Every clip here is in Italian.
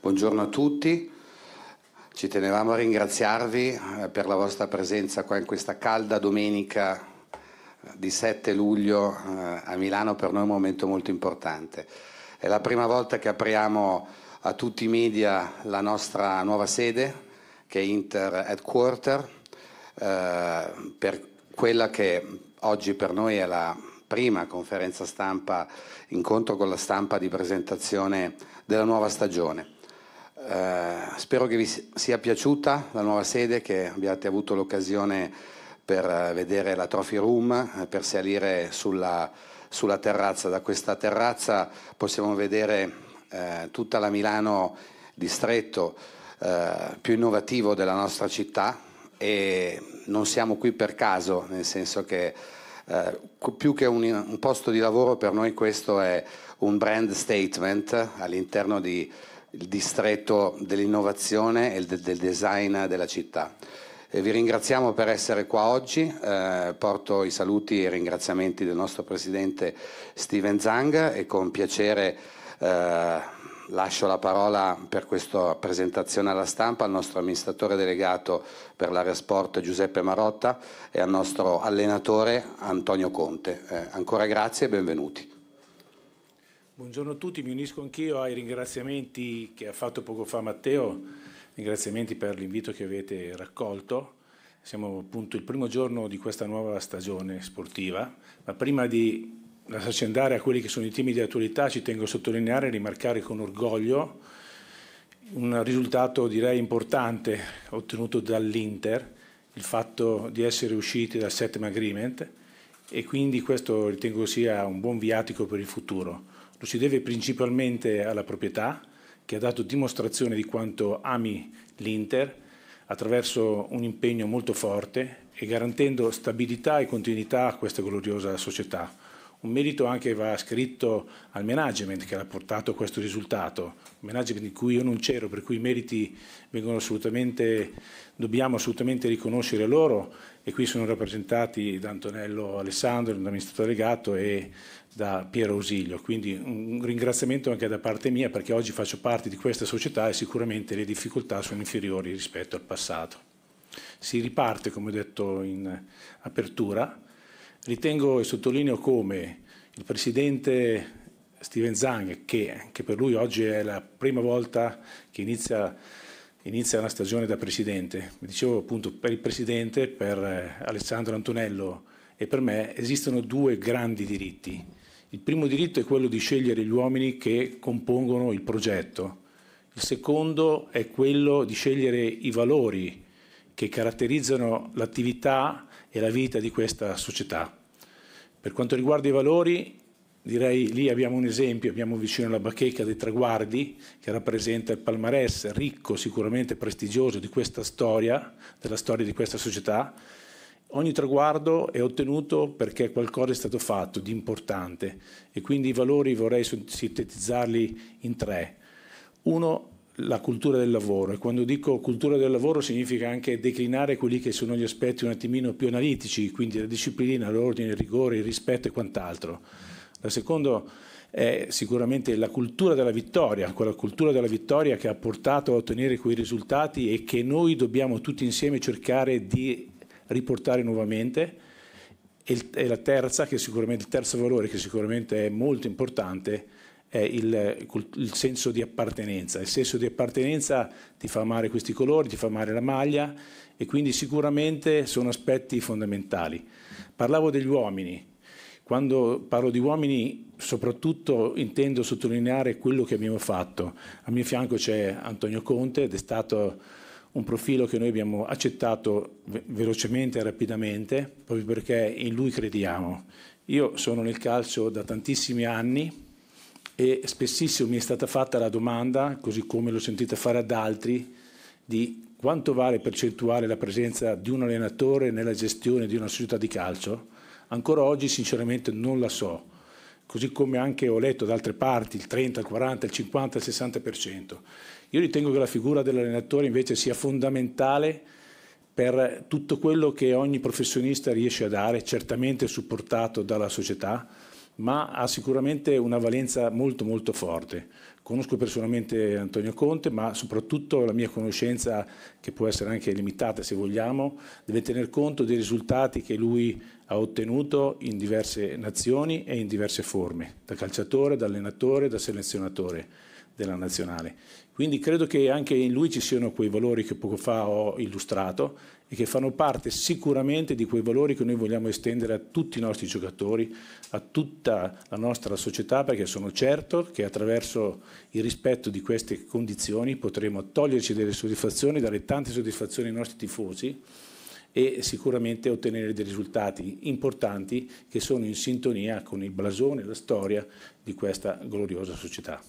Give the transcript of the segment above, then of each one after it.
Buongiorno a tutti, ci tenevamo a ringraziarvi eh, per la vostra presenza qua in questa calda domenica eh, di 7 luglio eh, a Milano, per noi è un momento molto importante. È la prima volta che apriamo a tutti i media la nostra nuova sede, che è Inter Headquarter, eh, per quella che oggi per noi è la prima conferenza stampa, incontro con la stampa di presentazione della nuova stagione. Eh, spero che vi sia piaciuta la nuova sede, che abbiate avuto l'occasione per eh, vedere la Trophy Room, eh, per salire sulla, sulla terrazza. Da questa terrazza possiamo vedere eh, tutta la Milano distretto eh, più innovativo della nostra città e non siamo qui per caso, nel senso che eh, più che un, un, posto di lavoro per noi questo è un brand statement all'interno del di, distretto dell'innovazione e del, del design della città. E vi ringraziamo per essere qua oggi, eh, porto i saluti e i ringraziamenti del nostro presidente Steven Zang e con piacere eh, lascio la parola per questa presentazione alla stampa al nostro amministratore delegato per l'area sport Giuseppe Marotta e al nostro allenatore Antonio Conte. Eh, ancora grazie e benvenuti. Buongiorno a tutti, mi unisco anch'io ai ringraziamenti che ha fatto poco fa Matteo, ringraziamenti per l'invito che avete raccolto. Siamo appunto il primo giorno di questa nuova stagione sportiva, ma prima di da andare a quelli che sono i temi di attualità, ci tengo a sottolineare e rimarcare con orgoglio un risultato direi importante ottenuto dall'Inter, il fatto di essere usciti dal settimo agreement e quindi questo ritengo sia un buon viatico per il futuro. Lo si deve principalmente alla proprietà che ha dato dimostrazione di quanto ami l'Inter attraverso un impegno molto forte e garantendo stabilità e continuità a questa gloriosa società. Un merito anche va scritto al management che l'ha portato a questo risultato, un management in cui io non c'ero, per cui i meriti assolutamente, dobbiamo assolutamente riconoscere loro e qui sono rappresentati da Antonello Alessandro, l'amministratore legato e da Piero Ausilio. Quindi un ringraziamento anche da parte mia perché oggi faccio parte di questa società e sicuramente le difficoltà sono inferiori rispetto al passato. Si riparte, come ho detto in apertura, Ritengo e sottolineo come il presidente Steven Zang, che anche per lui oggi è la prima volta che inizia, inizia una stagione da presidente, mi dicevo appunto per il presidente, per eh, Alessandro Antonello e per me esistono due grandi diritti. Il primo diritto è quello di scegliere gli uomini che compongono il progetto, il secondo è quello di scegliere i valori che caratterizzano l'attività e la vita di questa società. Per quanto riguarda i valori, direi lì abbiamo un esempio, abbiamo vicino la bacheca dei traguardi che rappresenta il palmarès ricco, sicuramente prestigioso di questa storia, della storia di questa società. Ogni traguardo è ottenuto perché qualcosa è stato fatto di importante e quindi i valori vorrei sintetizzarli in tre. Uno la cultura del lavoro e quando dico cultura del lavoro significa anche declinare quelli che sono gli aspetti un attimino più analitici, quindi la disciplina, l'ordine, il rigore, il rispetto e quant'altro. La seconda è sicuramente la cultura della vittoria, quella cultura della vittoria che ha portato a ottenere quei risultati e che noi dobbiamo tutti insieme cercare di riportare nuovamente. E la terza, che sicuramente il terzo valore che sicuramente è molto importante, il, il, senso di appartenenza. Il senso di appartenenza ti fa amare questi colori, ti fa amare la maglia e quindi sicuramente sono aspetti fondamentali. Parlavo degli uomini. Quando parlo di uomini, soprattutto intendo sottolineare quello che abbiamo fatto. A mio fianco c'è Antonio Conte ed è stato un profilo che noi abbiamo accettato velocemente e rapidamente, proprio perché in lui crediamo. Io sono nel calcio da tantissimi anni, e spessissimo mi è stata fatta la domanda, così come l'ho sentita fare ad altri, di quanto vale percentuale la presenza di un allenatore nella gestione di una società di calcio. Ancora oggi sinceramente non la so, così come anche ho letto da altre parti il 30, il 40, il 50, il 60%. Io ritengo che la figura dell'allenatore invece sia fondamentale per tutto quello che ogni professionista riesce a dare, certamente supportato dalla società, ma ha sicuramente una valenza molto molto forte. Conosco personalmente Antonio Conte, ma soprattutto la mia conoscenza, che può essere anche limitata se vogliamo, deve tener conto dei risultati che lui ha ottenuto in diverse nazioni e in diverse forme, da calciatore, da allenatore, da selezionatore della nazionale. Quindi credo che anche in lui ci siano quei valori che poco fa ho illustrato e che fanno parte sicuramente di quei valori che noi vogliamo estendere a tutti i nostri giocatori, a tutta la nostra società, perché sono certo che attraverso il rispetto di queste condizioni potremo toglierci delle soddisfazioni, dare tante soddisfazioni ai nostri tifosi e sicuramente ottenere dei risultati importanti che sono in sintonia con il blasone, la storia di questa gloriosa società.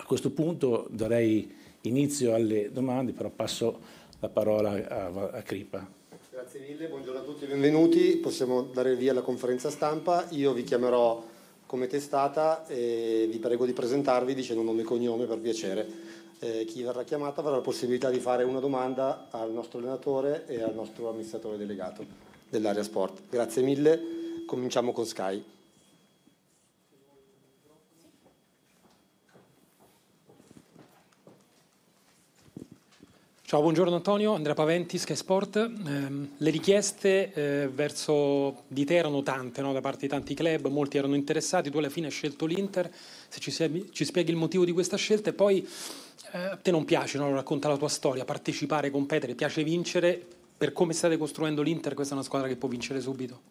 A questo punto darei inizio alle domande, però passo la parola a, a Cripa. Grazie mille, buongiorno a tutti e benvenuti. Possiamo dare via alla conferenza stampa. Io vi chiamerò come testata e vi prego di presentarvi dicendo nome e cognome per piacere. Eh, chi verrà chiamato avrà la possibilità di fare una domanda al nostro allenatore e al nostro amministratore delegato dell'area sport. Grazie mille, cominciamo con Sky. Ciao, buongiorno Antonio, Andrea Paventi, Sky Sport. Eh, le richieste eh, verso di te erano tante no? da parte di tanti club, molti erano interessati, tu alla fine hai scelto l'Inter, se ci, sei, ci, spieghi il motivo di questa scelta e poi eh, a te non piace, no? racconta la tua storia, partecipare, competere, piace vincere, per come state costruendo l'Inter questa è una squadra che può vincere subito.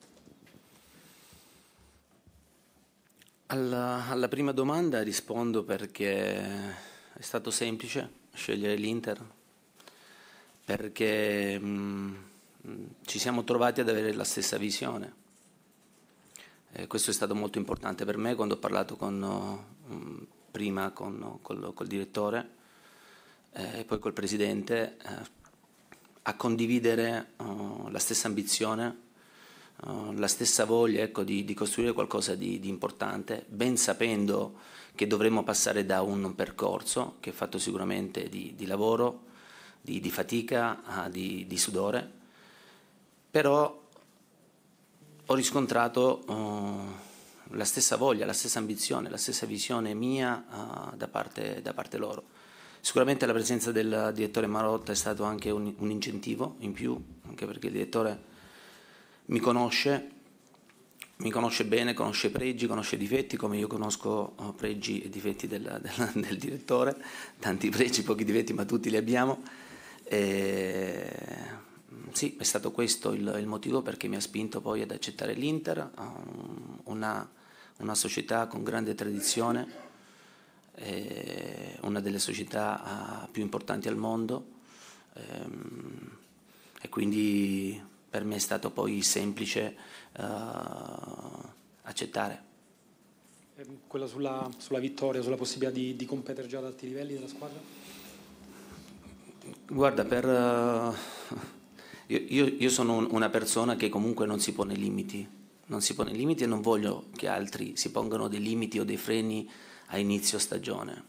alla, alla prima domanda rispondo perché è stato semplice scegliere l'Inter perché mh, ci siamo trovati ad avere la stessa visione. E questo è stato molto importante per me quando ho parlato con, mh, prima con, col, col direttore eh, e poi col presidente eh, a condividere uh, la stessa ambizione, uh, la stessa voglia ecco, di, di, costruire qualcosa di, di, importante, ben sapendo che dovremmo passare da un percorso che è fatto sicuramente di, di lavoro, di, di fatica, ah, di, di, sudore, però ho riscontrato uh, la stessa voglia, la stessa ambizione, la stessa visione mia uh, da, parte, da, parte, loro. Sicuramente la presenza del direttore Marotta è stato anche un, un incentivo in più, anche perché il direttore mi conosce, mi conosce bene, conosce pregi, conosce difetti, come io conosco oh, pregi e difetti del, del, del direttore, tanti pregi, pochi difetti, ma tutti li abbiamo. E, sì, è stato questo il, il, motivo perché mi ha spinto poi ad accettare l'Inter, um, una, una società con grande tradizione, una delle società ah, più importanti al mondo ehm, e quindi per me è stato poi semplice ah, accettare. Ehm, quella sulla, sulla vittoria, sulla possibilità di, di competere già ad alti livelli della squadra? Guarda, per, uh, io, io, sono un, una persona che comunque non si pone limiti, non si pone limiti e non voglio che altri si pongano dei limiti o dei freni a inizio stagione,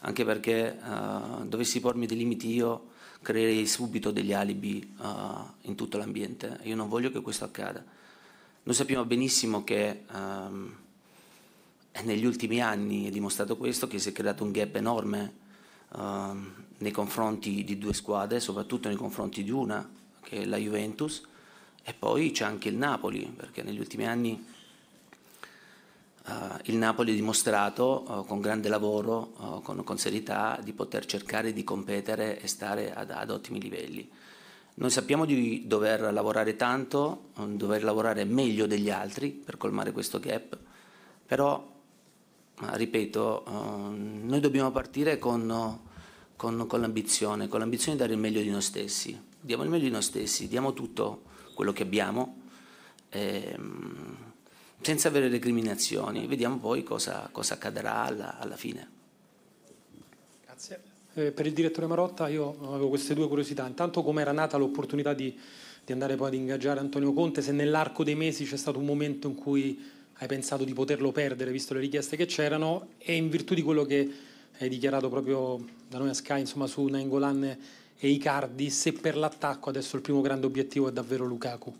anche perché uh, dovessi pormi dei limiti io creerei subito degli alibi uh, in tutto l'ambiente io non voglio che questo accada. Noi sappiamo benissimo che um, negli ultimi anni è dimostrato questo, che si è creato un gap enorme. Um, nei confronti di due squadre, soprattutto nei confronti di una, che è la Juventus, e poi c'è anche il Napoli, perché negli ultimi anni uh, il Napoli ha dimostrato uh, con grande lavoro, uh, con, con, serietà, di poter cercare di competere e stare ad, ad ottimi livelli. Noi sappiamo di dover lavorare tanto, mm, dover lavorare meglio degli altri per colmare questo gap, però, ripeto, noi dobbiamo partire con con, con l'ambizione, con l'ambizione di dare il meglio di noi stessi. Diamo il meglio di noi stessi, diamo tutto quello che abbiamo, ehm, senza avere recriminazioni. Vediamo poi cosa, cosa accadrà alla, alla fine. Grazie. Eh, per il direttore Marotta io avevo queste due curiosità. Intanto come era nata l'opportunità di, di andare poi ad ingaggiare Antonio Conte, se nell'arco dei mesi c'è stato un momento in cui hai pensato di poterlo perdere, visto le richieste che c'erano, e in virtù di quello che hai dichiarato proprio da noi a Sky insomma, su Nengolan e Icardi, se per l'attacco adesso il primo grande obiettivo è davvero Lukaku?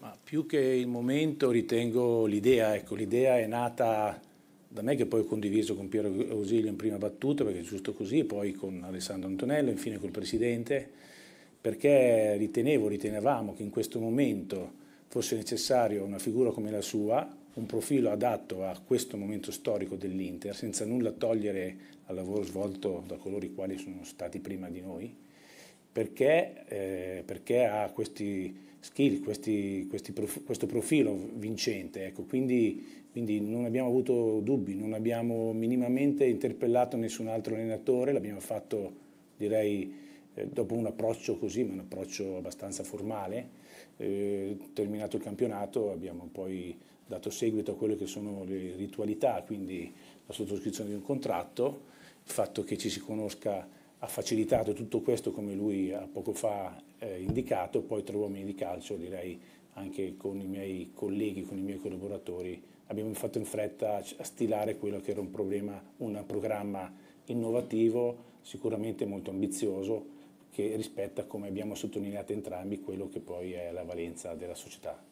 Ma più che il momento ritengo l'idea, ecco, l'idea è nata da me che poi ho condiviso con Piero Ausilio in prima battuta, perché è giusto così, poi con Alessandro Antonello, infine col Presidente, perché ritenevo, ritenevamo che in questo momento fosse necessario una figura come la sua, un profilo adatto a questo momento storico dell'Inter, senza nulla togliere al lavoro svolto da coloro i quali sono stati prima di noi, perché, eh, perché ha questi skill, questi, questi prof, questo profilo vincente. Ecco, quindi, quindi, non abbiamo avuto dubbi, non abbiamo minimamente interpellato nessun altro allenatore, l'abbiamo fatto direi eh, dopo un approccio così, ma un approccio abbastanza formale. Eh, terminato il campionato abbiamo poi dato seguito a quelle che sono le ritualità, quindi la sottoscrizione di un contratto, il fatto che ci si conosca ha facilitato tutto questo come lui ha poco fa eh, indicato, poi tra uomini di calcio direi anche con i miei colleghi, con i miei collaboratori, abbiamo fatto in fretta a stilare quello che era un, problema, un programma innovativo, sicuramente molto ambizioso, che rispetta, come abbiamo sottolineato entrambi, quello che poi è la valenza della società.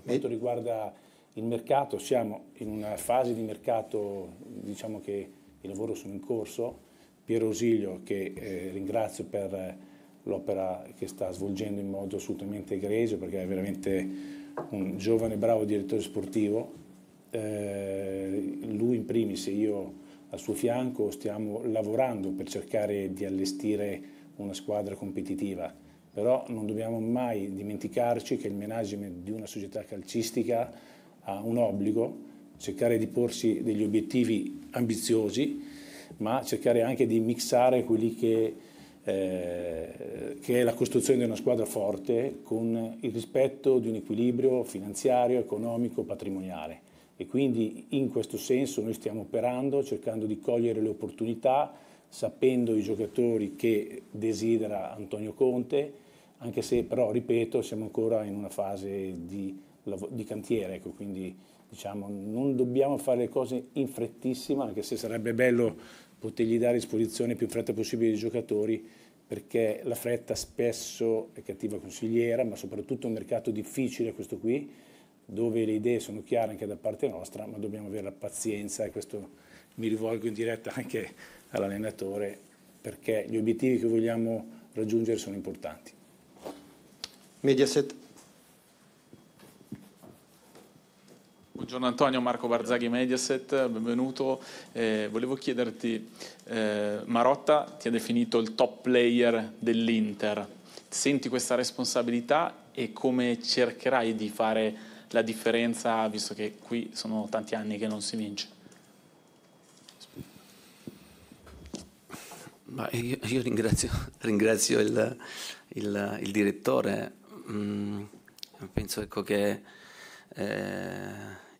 Per quanto riguarda il mercato, siamo in una fase di mercato, diciamo che i lavori sono in corso. Piero Osilio, che eh, ringrazio per l'opera che sta svolgendo in modo assolutamente egregio, perché è veramente un giovane bravo direttore sportivo. Eh, lui in primis e io al suo fianco stiamo lavorando per cercare di allestire una squadra competitiva però non dobbiamo mai dimenticarci che il management di una società calcistica ha un obbligo, cercare di porsi degli obiettivi ambiziosi, ma cercare anche di mixare quelli che, eh, che è la costruzione di una squadra forte con il rispetto di un equilibrio finanziario, economico, patrimoniale. E quindi in questo senso noi stiamo operando, cercando di cogliere le opportunità, sapendo i giocatori che desidera Antonio Conte, anche se però, ripeto, siamo ancora in una fase di, di cantiere, ecco, quindi diciamo, non dobbiamo fare le cose in frettissima, anche se sarebbe bello potergli dare esposizione più in fretta possibile ai giocatori, perché la fretta spesso è cattiva consigliera, ma soprattutto un mercato difficile questo qui, dove le idee sono chiare anche da parte nostra, ma dobbiamo avere la pazienza e questo mi rivolgo in diretta anche all'allenatore perché gli obiettivi che vogliamo raggiungere sono importanti. Mediaset. Buongiorno Antonio, Marco Barzaghi Mediaset, benvenuto. Eh, volevo chiederti, eh, Marotta ti ha definito il top player dell'Inter. Senti questa responsabilità e come cercherai di fare la differenza, visto che qui sono tanti anni che non si vince? Io, io, ringrazio, ringrazio il, il, il direttore mh, mm, penso ecco che eh,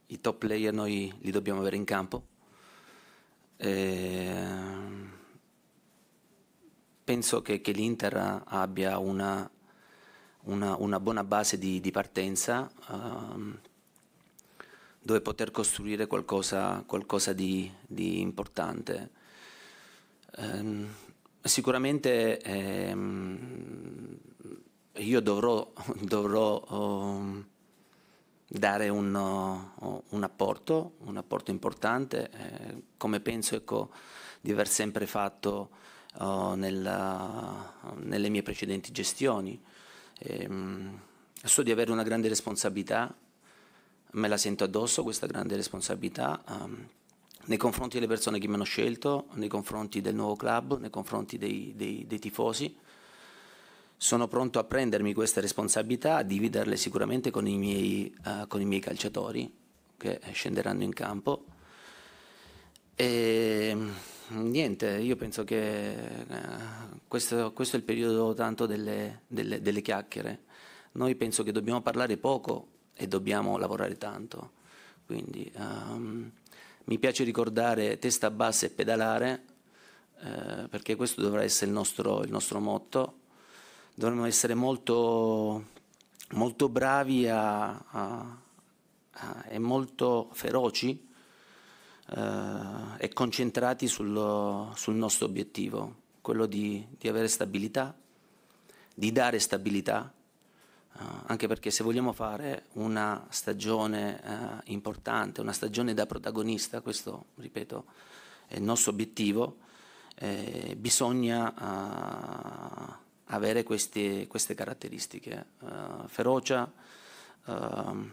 i top player noi li dobbiamo avere in campo. E, eh, penso che, che l'Inter abbia una, una, una, buona base di, di partenza um, dove poter costruire qualcosa, qualcosa di, di, importante. Um, sicuramente um, io dovrò, dovrò um, dare un, uh, un, apporto, un apporto importante, eh, come penso ecco, di aver sempre fatto uh, eh, nella, nelle mie precedenti gestioni. E, um, so di avere una grande responsabilità, me la sento addosso questa grande responsabilità. Um, nei confronti delle persone che mi hanno scelto, nei confronti del nuovo club, nei confronti dei, dei, dei tifosi, sono pronto a prendermi queste responsabilità, a dividerle sicuramente con i miei, uh, con i miei calciatori che scenderanno in campo. E ehm, niente, io penso che uh, questo, questo, è il periodo tanto delle, delle, delle chiacchiere. Noi penso che dobbiamo parlare poco e dobbiamo lavorare tanto. Quindi um, mi piace ricordare testa bassa e pedalare, uh, perché questo dovrà essere il nostro, il nostro motto dovremmo essere molto, molto bravi a, a, a, e molto feroci Uh, e concentrati sul, sul, nostro obiettivo, quello di, di, avere stabilità, di dare stabilità, uh, anche perché se vogliamo fare una stagione uh, importante, una stagione da protagonista, questo ripeto è il nostro obiettivo, eh, bisogna avere questi, queste caratteristiche, uh, ferocia, uh,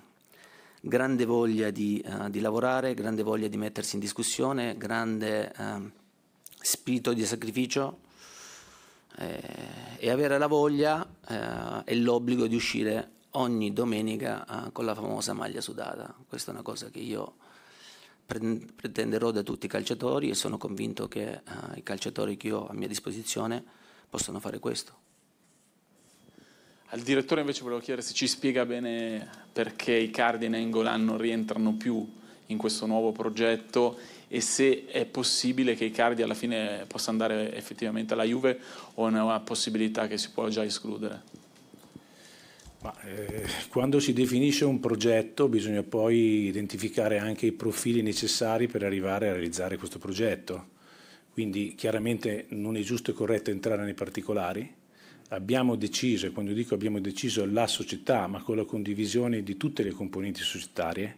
grande voglia di, uh, di, lavorare, grande voglia di mettersi in discussione, grande ehm, spirito di sacrificio eh, e avere la voglia eh, e l'obbligo di uscire ogni domenica eh, con la famosa maglia sudata. Questa è una cosa che io pretenderò da tutti i calciatori e sono convinto che eh, i calciatori che ho a mia disposizione possano fare questo. Al direttore invece volevo chiedere se ci spiega bene perché i Cardine e Ingolan non rientrano più in questo nuovo progetto e se è possibile che i Cardi alla fine possa andare effettivamente alla Juve o è una possibilità che si può già escludere? Ma, eh, quando si definisce un progetto bisogna poi identificare anche i profili necessari per arrivare a realizzare questo progetto, quindi chiaramente non è giusto e corretto entrare nei particolari, abbiamo deciso, e quando dico abbiamo deciso la società, ma con la condivisione di tutte le componenti societarie,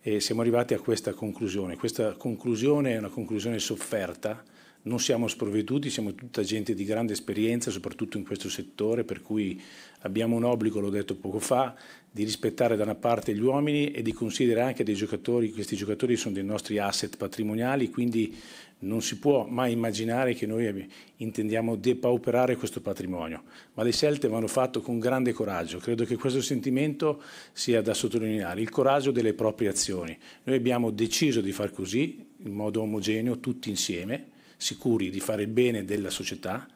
e siamo arrivati a questa conclusione. Questa conclusione è una conclusione sofferta, non siamo sprovveduti, siamo tutta gente di grande esperienza, soprattutto in questo settore, per cui abbiamo un obbligo, l'ho detto poco fa, di rispettare da una parte gli uomini e di considerare anche dei giocatori, questi giocatori sono dei nostri asset patrimoniali, quindi non si può mai immaginare che noi intendiamo depauperare questo patrimonio, ma le scelte vanno fatte con grande coraggio. Credo che questo sentimento sia da sottolineare, il coraggio delle proprie azioni. Noi abbiamo deciso di far così, in modo omogeneo, tutti insieme, sicuri di fare il bene della società,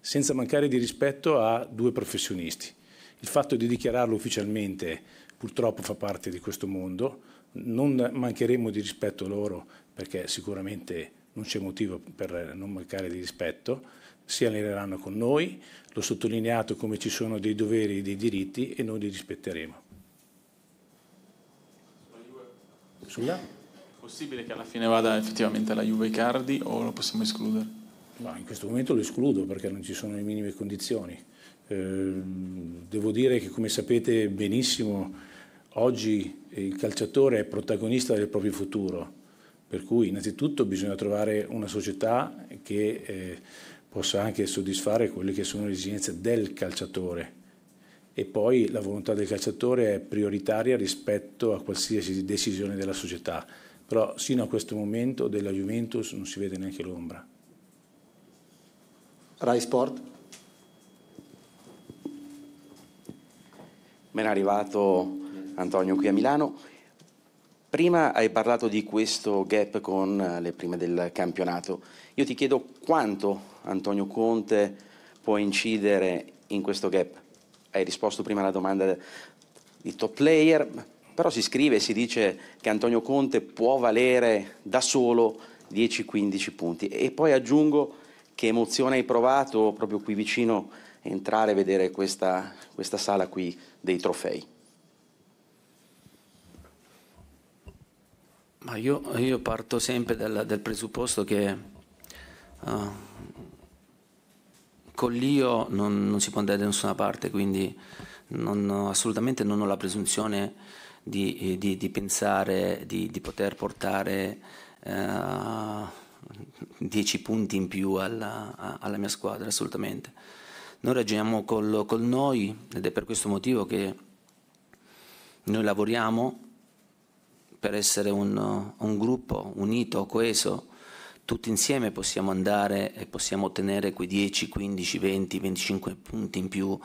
senza mancare di rispetto a due professionisti. Il fatto di dichiararlo ufficialmente purtroppo fa parte di questo mondo, non mancheremo di rispetto loro perché sicuramente non c'è motivo per non mancare di rispetto, si alleneranno con noi, l'ho sottolineato come ci sono dei doveri e dei diritti e noi li rispetteremo. Sulla? È possibile che alla fine vada effettivamente la Juve Cardi o lo possiamo escludere? No, in questo momento lo escludo perché non ci sono le minime condizioni. Eh, devo dire che come sapete benissimo oggi il calciatore è protagonista del proprio futuro per cui innanzitutto bisogna trovare una società che eh, possa anche soddisfare quelle che sono le esigenze del calciatore e poi la volontà del calciatore è prioritaria rispetto a qualsiasi decisione della società. Però sino a questo momento della Juventus non si vede neanche l'ombra. Rai Sport? Ben arrivato Antonio qui a Milano. Prima hai parlato di questo gap con eh, le prime del campionato. Io ti chiedo quanto Antonio Conte può incidere in questo gap. Hai risposto prima alla domanda di top player, però si scrive e si dice che Antonio Conte può valere da solo 10-15 punti. E poi aggiungo che emozione hai provato proprio qui vicino entrare e vedere questa, questa sala qui dei trofei. Ma io, io parto sempre dal, dal presupposto che uh, con l'io non, non, si può andare da nessuna parte, quindi non, assolutamente non ho la presunzione di, di, di pensare di, di, poter portare uh, eh, 10 punti in più alla, alla, mia squadra, assolutamente. Noi ragioniamo col, col noi ed è per questo motivo che noi lavoriamo per essere un, un gruppo unito, coeso, tutti insieme possiamo andare e possiamo ottenere quei 10, 15, 20, 25 punti in più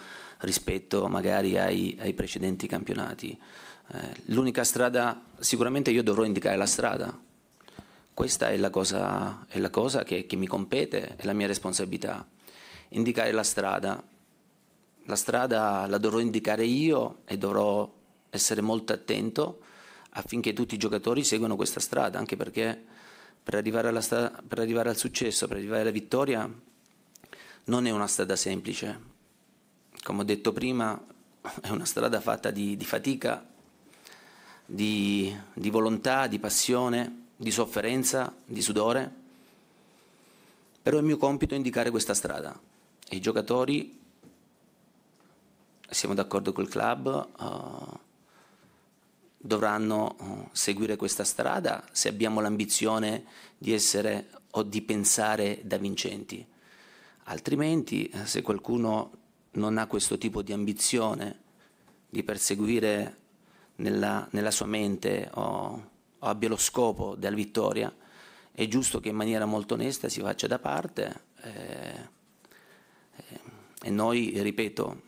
rispetto magari ai, ai precedenti campionati. Eh, l'unica strada, sicuramente io dovrò indicare la strada, questa è la cosa, è la cosa che, che, mi compete, è la mia responsabilità, indicare la strada. La strada la dovrò indicare io e dovrò essere molto attento affinché tutti i giocatori seguano questa strada, anche perché per arrivare, sta- per arrivare al successo, per arrivare alla vittoria, non è una strada semplice. Come ho detto prima, è una strada fatta di, di fatica, di, di volontà, di passione, di sofferenza, di sudore. Però è mio compito indicare questa strada i giocatori, siamo d'accordo col club, uh, dovranno eh, seguire questa strada se abbiamo l'ambizione di essere o di pensare da vincenti. Altrimenti, eh, se qualcuno non ha questo tipo di ambizione di perseguire nella, nella sua mente o, o abbia lo scopo della vittoria, è giusto che in maniera molto onesta si faccia da parte eh, eh, e noi, ripeto,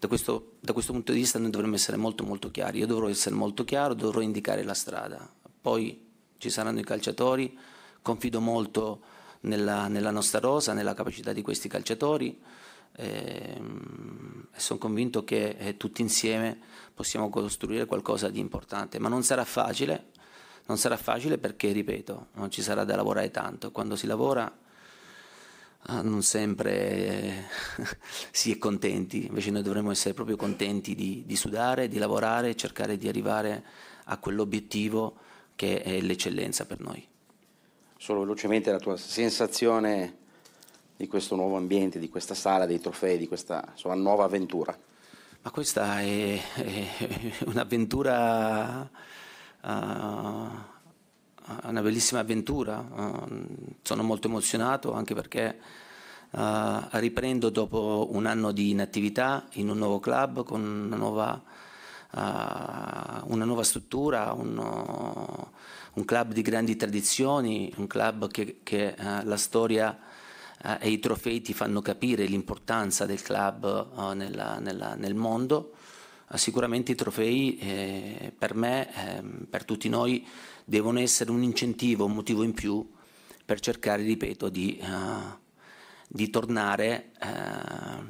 da questo, da questo, punto di vista noi dovremmo essere molto molto chiari, io dovrò essere molto chiaro, dovrò indicare la strada, poi ci saranno i calciatori, confido molto nella, nella nostra rosa, nella capacità di questi calciatori ehm, e, sono convinto che eh, tutti insieme possiamo costruire qualcosa di importante, ma non sarà facile, non sarà facile perché, ripeto, non ci sarà da lavorare tanto, quando si lavora ah, non sempre eh, si è contenti, invece noi dovremmo essere proprio contenti di, di sudare, di lavorare e cercare di arrivare a quell'obiettivo che è l'eccellenza per noi. Solo velocemente la tua sensazione di questo nuovo ambiente, di questa sala dei trofei, di questa insomma, nuova avventura? Ma questa è, è un'avventura... Uh, è una bellissima avventura, eh, sono molto emozionato anche perché eh, riprendo dopo un anno di inattività in un nuovo club con una nuova, eh, una nuova struttura, uno, un club di grandi tradizioni, un club che, che la storia e i trofei ti fanno capire l'importanza del club nella, nella, nel mondo sicuramente i trofei eh, per me, eh, per tutti noi, devono essere un incentivo, un motivo in più per cercare, ripeto, di, uh, di tornare uh,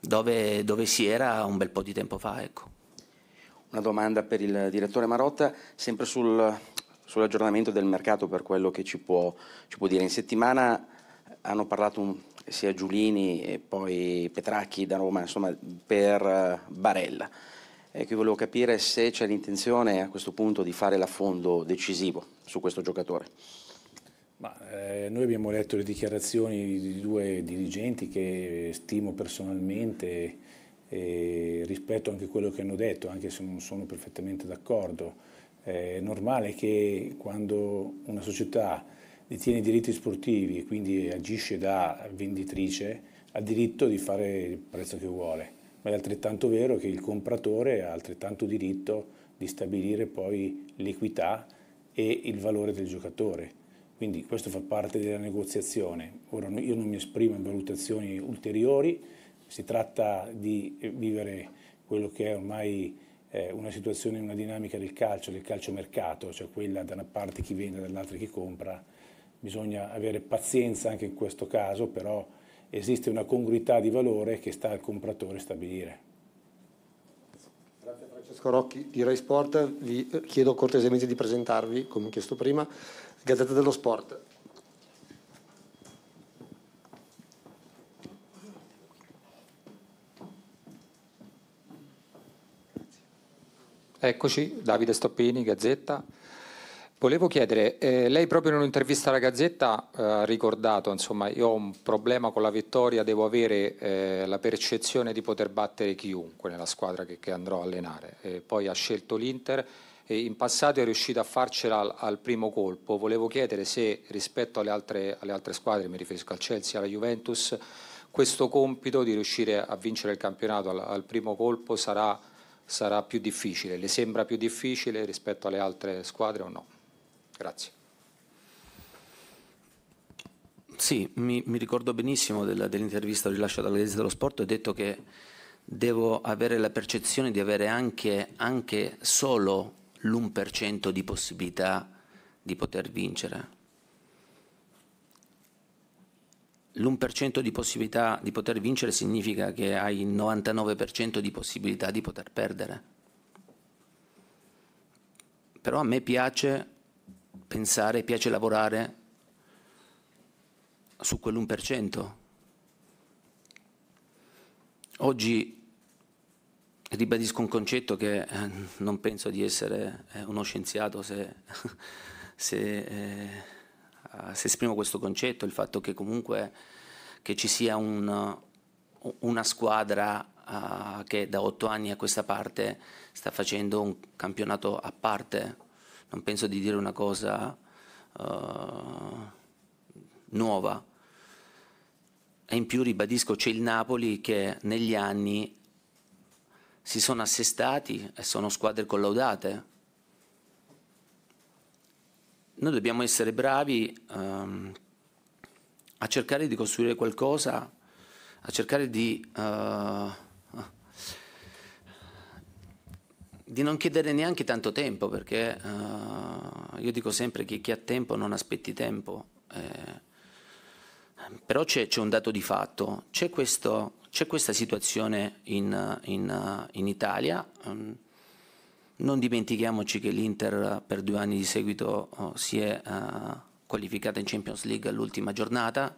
dove, dove, si era un bel po' di tempo fa. Ecco. Una domanda per il direttore Marotta, sempre sul, sull'aggiornamento del mercato per quello che ci può, ci può dire. In settimana hanno parlato un, sia Giulini e poi Petracchi da Roma, insomma, per eh, Barella e qui volevo capire se c'è l'intenzione a questo punto di fare l'affondo decisivo su questo giocatore. Ma, eh, noi abbiamo letto le dichiarazioni di due dirigenti che eh, stimo personalmente e eh, rispetto anche a quello che hanno detto, anche se non sono perfettamente d'accordo. Eh, è normale che quando una società detiene i diritti sportivi e quindi agisce da venditrice, ha diritto di fare il prezzo che vuole ma è altrettanto vero che il compratore ha altrettanto diritto di stabilire poi l'equità e il valore del giocatore. Quindi questo fa parte della negoziazione. Ora io non mi esprimo in valutazioni ulteriori, si tratta di eh, vivere quello che è ormai eh, una situazione, una dinamica del calcio, del calciomercato, cioè quella da una parte chi vende, e dall'altra chi compra. Bisogna avere pazienza anche in questo caso, però esiste una congruità di valore che sta al compratore stabilire. Grazie Francesco Rocchi di Rai Sport, vi chiedo cortesemente di presentarvi, come chiesto prima, Gazzetta dello Sport. Eccoci, Davide Stoppini, Gazzetta. Volevo chiedere, eh, lei proprio in un'intervista alla Gazzetta eh, ha ricordato, insomma, io ho un problema con la vittoria, devo avere eh, la percezione di poter battere chiunque nella squadra che, che andrò a allenare. poi ha scelto l'Inter e in passato è riuscito a farcela al, al primo colpo. Volevo chiedere se rispetto alle altre, alle altre squadre, mi riferisco al Chelsea, alla Juventus, questo compito di riuscire a vincere il campionato al, al primo colpo sarà, sarà più difficile. Le sembra più difficile rispetto alle altre squadre o no? Grazie. Sì, mi, mi ricordo benissimo della, dell'intervista rilasciata dalla Gazzetta dello Sport, ho detto che devo avere la percezione di avere anche, anche solo l'1% di possibilità di poter vincere. L'1% di possibilità di poter vincere significa che hai il 99% di possibilità di poter perdere. Però a me piace pensare, piace lavorare su quell'1%. Oggi ribadisco un concetto che eh, non penso di essere eh, uno scienziato se, se, eh, se, esprimo questo concetto, il fatto che comunque che ci sia un, una squadra eh, che da otto anni a questa parte sta facendo un campionato a parte non penso di dire una cosa uh, nuova. E in più ribadisco c'è il Napoli che negli anni si sono assestati e sono squadre collaudate. Noi dobbiamo essere bravi um, a cercare di costruire qualcosa, a cercare di uh, di non chiedere neanche tanto tempo, perché uh, io dico sempre che chi ha tempo non aspetti tempo. Eh, però c'è, c'è, un dato di fatto, c'è, questo, c'è questa situazione in, in, in Italia. Ehm, non dimentichiamoci che l'Inter per due anni di seguito oh, si è uh, qualificata in Champions League all'ultima giornata.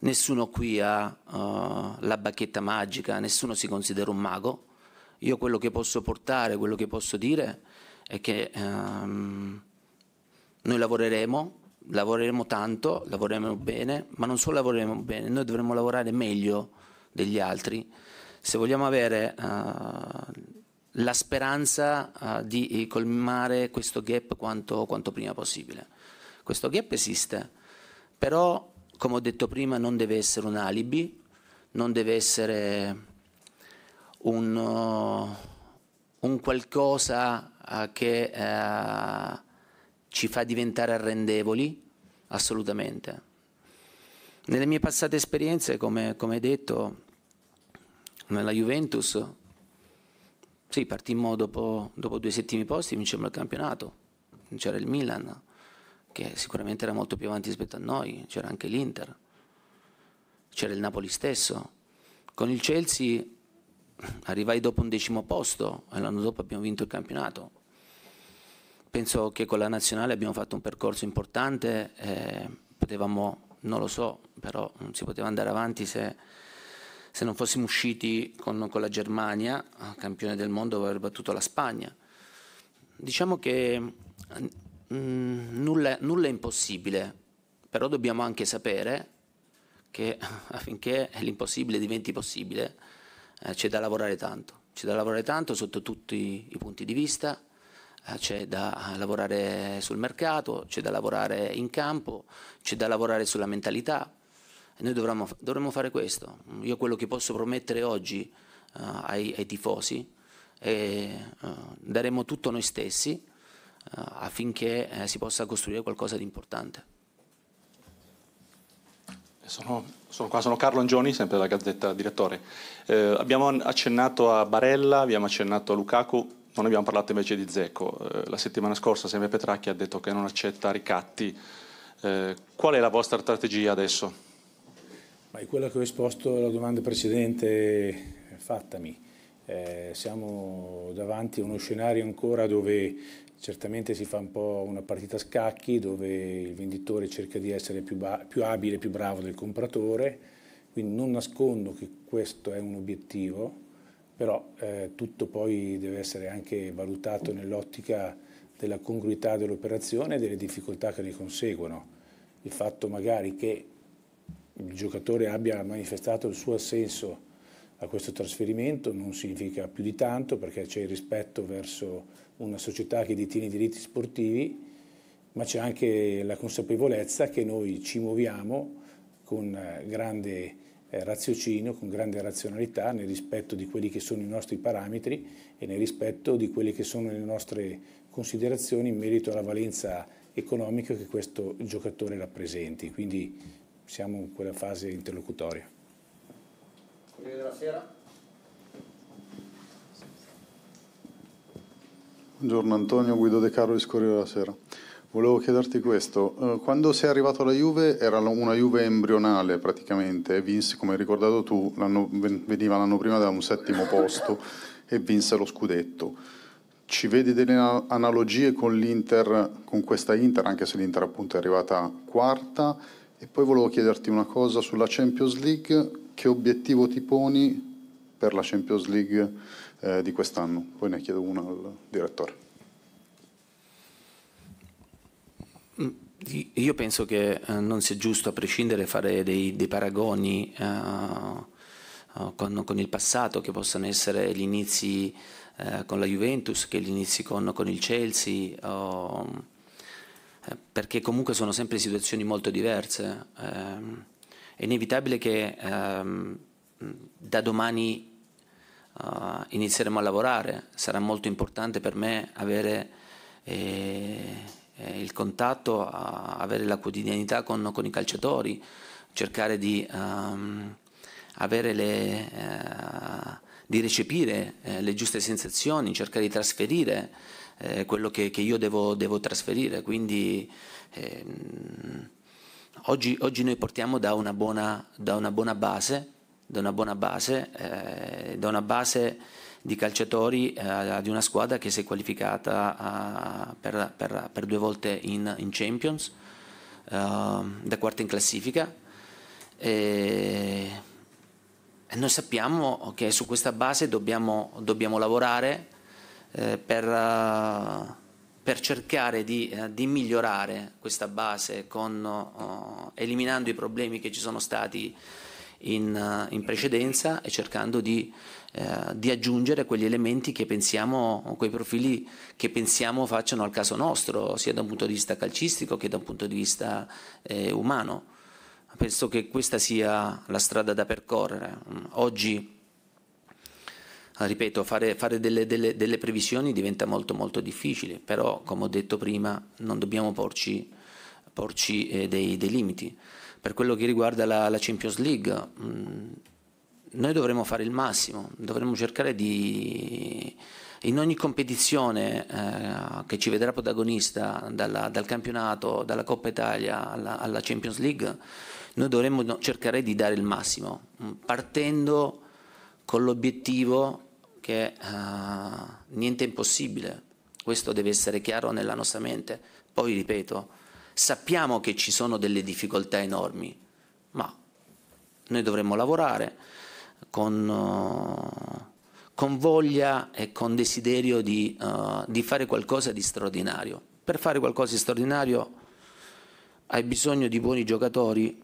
Nessuno qui ha uh, la bacchetta magica, nessuno si considera un mago. Io quello che posso portare, quello che posso dire è che ehm, noi lavoreremo, lavoreremo tanto, lavoreremo bene, ma non solo lavoreremo bene, noi dovremo lavorare meglio degli altri. Se vogliamo avere eh, la speranza eh, di colmare questo gap quanto, quanto prima possibile. Questo gap esiste, però come ho detto prima non deve essere un alibi, non deve essere un, uh, un qualcosa uh, che eh, ci fa diventare arrendevoli? Assolutamente. Nelle mie passate esperienze, come, come detto, nella Juventus, sì, partimmo dopo, dopo due settimi posti, vincemmo il campionato, c'era il Milan, che sicuramente era molto più avanti rispetto a noi, c'era anche l'Inter, c'era il Napoli stesso. Con il Chelsea arrivai dopo un decimo posto e l'anno dopo abbiamo vinto il campionato. Penso che con la nazionale abbiamo fatto un percorso importante, eh, potevamo, non lo so, però non si poteva andare avanti se, se non fossimo usciti con, con, la Germania, campione del mondo, aver battuto la Spagna. Diciamo che mh, mm, nulla, nulla è impossibile, però dobbiamo anche sapere che affinché l'impossibile diventi possibile, eh, c'è da lavorare tanto, c'è da lavorare tanto sotto tutti i punti di vista, eh, c'è da lavorare sul mercato, c'è da lavorare in campo, c'è da lavorare sulla mentalità. E noi dovremmo, dovremmo fare questo. Io quello che posso promettere oggi eh, ai, ai, tifosi è eh, daremo tutto noi stessi eh, affinché eh, si possa costruire qualcosa di importante. Sono, sono, qua, sono Carlo Angioni, sempre della Gazzetta Direttore. Eh, abbiamo accennato a Barella, abbiamo accennato a Lukaku, non abbiamo parlato invece di Zecco. Eh, la settimana scorsa sempre Petracchi ha detto che non accetta ricatti. Eh, qual è la vostra strategia adesso? Ma è quella che ho esposto alla domanda precedente fattami. Eh, siamo davanti a uno scenario ancora dove Certamente si fa un po' una partita a scacchi dove il venditore cerca di essere più, più abile, più bravo del compratore, quindi non nascondo che questo è un obiettivo, però eh, tutto poi deve essere anche valutato nell'ottica della congruità dell'operazione e delle difficoltà che ne conseguono. Il fatto magari che il giocatore abbia manifestato il suo assenso a questo trasferimento, non significa più di tanto perché c'è il rispetto verso una società che detiene i diritti sportivi, ma c'è anche la consapevolezza che noi ci muoviamo con eh, grande eh, raziocinio, con grande razionalità nel rispetto di quelli che sono i nostri parametri e nel rispetto di quelle che sono le nostre considerazioni in merito alla valenza economica che questo giocatore rappresenti. Quindi siamo in quella fase interlocutoria. Corriere della Sera. Buongiorno Antonio, Guido De Carlo, di Corriere della Sera. Volevo chiederti questo, eh, quando sei arrivato alla Juve era una Juve embrionale praticamente, vinse come hai ricordato tu, veniva l'anno prima da un settimo posto e vinse lo scudetto. Ci vedi delle analogie con l'Inter, con questa Inter, anche se l'Inter appunto è arrivata quarta? E poi volevo chiederti una cosa sulla Champions League, che obiettivo ti poni per la Champions League eh, di quest'anno? Poi ne chiedo uno al direttore. Mm, io penso che eh, non sia giusto a prescindere fare dei, dei paragoni eh, eh con, con, il passato, che possano essere gli inizi eh, con la Juventus, che gli inizi con, con il Chelsea. perché comunque sono sempre situazioni molto diverse. Ehm, è inevitabile che ehm, da domani Uh, inizieremo a lavorare. Sarà molto importante per me avere eh, eh il contatto, avere la quotidianità con, con i calciatori, cercare di, um, le, uh, di recepire eh, le giuste sensazioni, cercare di trasferire eh, quello che, che io devo, devo, trasferire. Quindi ehm, Oggi, oggi noi partiamo da una buona, da una buona base, da una buona base, eh, da una base di calciatori eh, di una squadra che si è qualificata eh, per, per, per, due volte in, in Champions, eh, da quarta in classifica. E, noi sappiamo che su questa base dobbiamo, dobbiamo lavorare eh, per per cercare di, eh, di migliorare questa base con, oh, eliminando i problemi che ci sono stati in, eh, in precedenza e cercando di, eh, di, aggiungere quegli elementi che pensiamo, quei profili che pensiamo facciano al caso nostro, sia da un punto di vista calcistico che da un punto di vista eh, umano. Penso che questa sia la strada da percorrere. Oggi Ah, ripeto, fare, fare delle, delle, delle, previsioni diventa molto molto difficile, però come ho detto prima non dobbiamo porci, porci eh, dei, dei, limiti. Per quello che riguarda la, la Champions League, mh, mm, noi dovremmo fare il massimo, dovremmo cercare di in ogni competizione eh, che ci vedrà protagonista dalla, dal campionato, dalla Coppa Italia alla, alla Champions League, noi dovremmo cercare di dare il massimo, mm, partendo con l'obiettivo che uh, niente è impossibile, questo deve essere chiaro nella nostra mente. Poi ripeto, sappiamo che ci sono delle difficoltà enormi, ma noi dovremmo lavorare con, uh, con voglia e con desiderio di, uh, di fare qualcosa di straordinario. Per fare qualcosa di straordinario hai bisogno di buoni giocatori,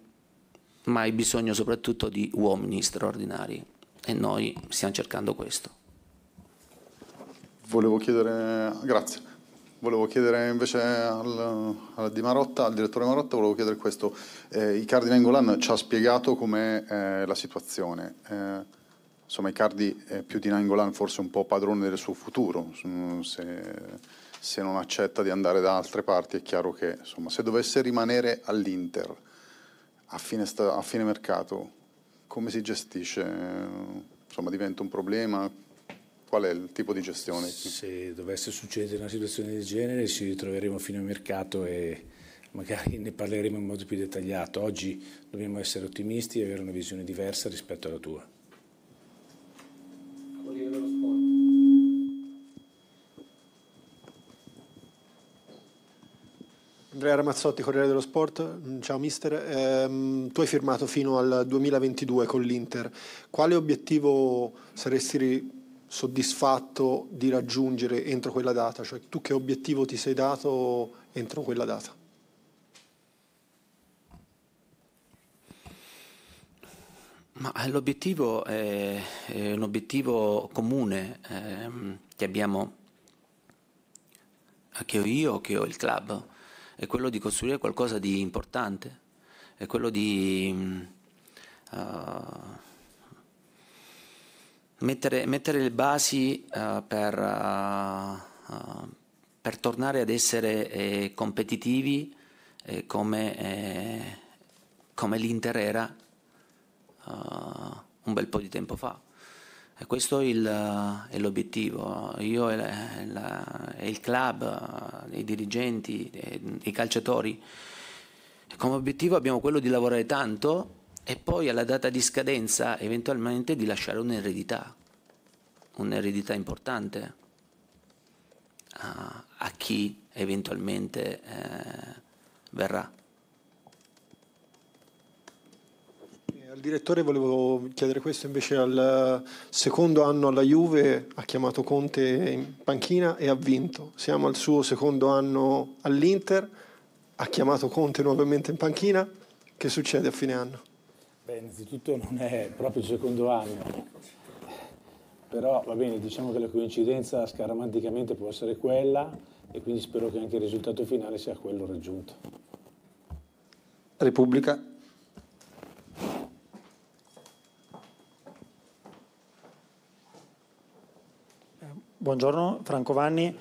ma hai bisogno soprattutto di uomini straordinari e noi stiamo cercando questo. Volevo chiedere, grazie, volevo chiedere invece al, al, Marotta, al direttore Marotta, volevo chiedere questo. Eh, Icardi Nengolan ci ha spiegato com'è eh, la situazione. Eh, insomma, Icardi è eh, più di Nangolan forse un po' padrone del suo futuro. Mm, se, se, non accetta di andare da altre parti è chiaro che, insomma, se dovesse rimanere all'Inter a fine, a fine mercato, come si gestisce? Insomma, diventa un problema? Qual è il tipo di gestione? Se dovesse succedere una situazione del genere ci ritroveremo fino al mercato e magari ne parleremo in modo più dettagliato. Oggi dobbiamo essere ottimisti e avere una visione diversa rispetto alla tua. Andrea Ramazzotti, Corriere dello Sport, mm, ciao mister, ehm, tu hai firmato fino al 2022 con l'Inter, quale obiettivo saresti soddisfatto di raggiungere entro quella data? Cioè tu che obiettivo ti sei dato entro quella data? Eh, l'obiettivo è, è, un obiettivo comune ehm, che abbiamo, eh, che ho io, che ho il club, è quello di costruire qualcosa di importante, è quello di... Uh, mettere, mettere le basi uh, per, uh, uh, per, tornare ad essere eh, competitivi eh, come, eh, come l'Inter era un bel po' di tempo fa. E questo è, il, è l'obiettivo. Io e, la, e il club, i dirigenti, e, i calciatori, come obiettivo abbiamo quello di lavorare tanto e poi alla data di scadenza eventualmente di lasciare un'eredità, un'eredità importante a, a chi eventualmente eh, verrà. Eh, al direttore volevo chiedere questo invece al eh, secondo anno alla Juve ha chiamato Conte in panchina e ha vinto. Siamo al suo secondo anno all'Inter, ha chiamato Conte nuovamente in panchina. Che succede a fine anno? Beh, innanzitutto non è proprio il secondo anno, però va bene, diciamo che la coincidenza scaramanticamente può essere quella e quindi spero che anche il risultato finale sia quello raggiunto. Repubblica. Buongiorno Franco Vanni,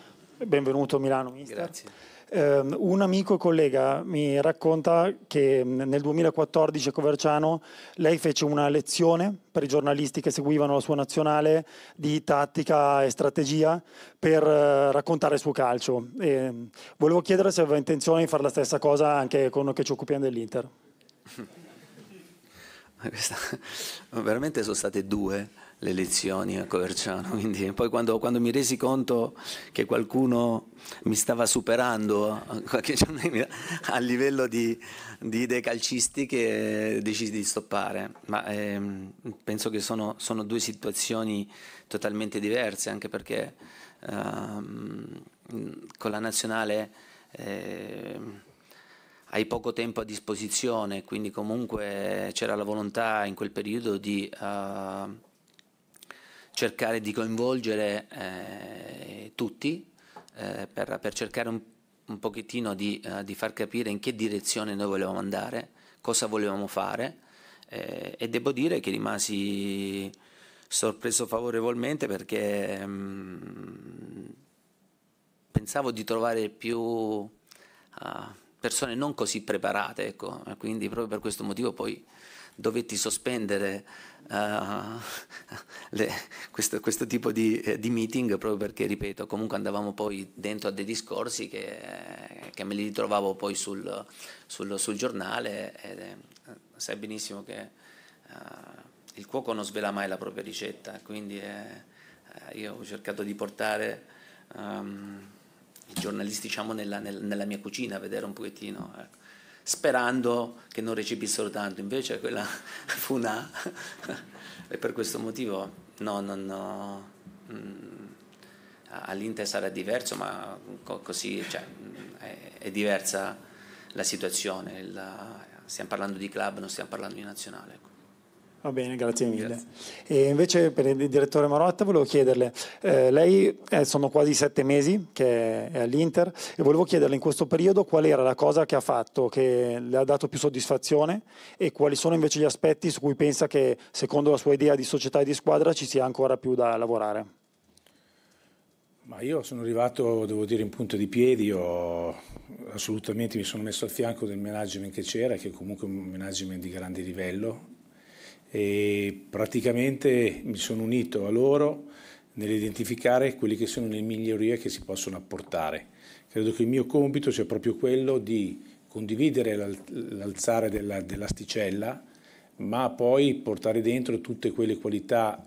benvenuto a Milano Mister. Grazie. Um, un amico e collega mi racconta che mm, nel 2014 a Coverciano lei fece una lezione per i giornalisti che seguivano la sua nazionale di tattica e strategia per uh, raccontare il suo calcio. E ehm, volevo chiedere se aveva intenzione di fare la stessa cosa anche con noi che ci occupiamo dell'Inter. Questa, veramente sono state due le lezioni a Coverciano, quindi poi quando, quando mi resi conto che qualcuno mi stava superando a livello di, di idee calcistiche decisi di stoppare, ma ehm, penso che sono, sono, due situazioni totalmente diverse, anche perché ehm, con la nazionale... Ehm, hai poco tempo a disposizione, quindi comunque c'era la volontà in quel periodo di uh, cercare di coinvolgere eh, tutti eh, per, per, cercare un, un pochettino di, uh, di, far capire in che direzione noi volevamo andare, cosa volevamo fare eh, e devo dire che rimasi sorpreso favorevolmente perché um, pensavo di trovare più... Uh, persone non così preparate, ecco, quindi proprio per questo motivo poi dovetti sospendere uh, le, questo, questo, tipo di, eh, di, meeting proprio perché, ripeto, comunque andavamo poi dentro a dei discorsi che, che me li ritrovavo poi sul, sul, sul giornale ed, eh, sai benissimo che uh, il cuoco non svela mai la propria ricetta, quindi eh, io ho cercato di portare... Um, i giornalisti diciamo, nella, nel, nella, mia cucina a vedere un pochettino, ecco. sperando che non recepissero tanto, invece quella fu una... e per questo motivo no, no, no, mm, all'Inter sarà diverso, ma co- così cioè, è, è, diversa la situazione, la, stiamo parlando di club, non stiamo parlando di nazionale. Ecco. Va bene, grazie mille. Grazie. E invece per il direttore Marotta volevo chiederle, eh, lei eh, sono quasi sette mesi che è all'Inter e volevo chiederle in questo periodo qual era la cosa che ha fatto, che le ha dato più soddisfazione e quali sono invece gli aspetti su cui pensa che secondo la sua idea di società e di squadra ci sia ancora più da lavorare. Ma io sono arrivato, devo dire, in punta di piedi, ho, assolutamente mi sono messo al fianco del management che c'era, che è comunque un management di grande livello, e praticamente mi sono unito a loro nell'identificare quelle che sono le migliorie che si possono apportare. Credo che il mio compito sia proprio quello di condividere l'alzare dell'asticella, ma poi portare dentro tutte quelle qualità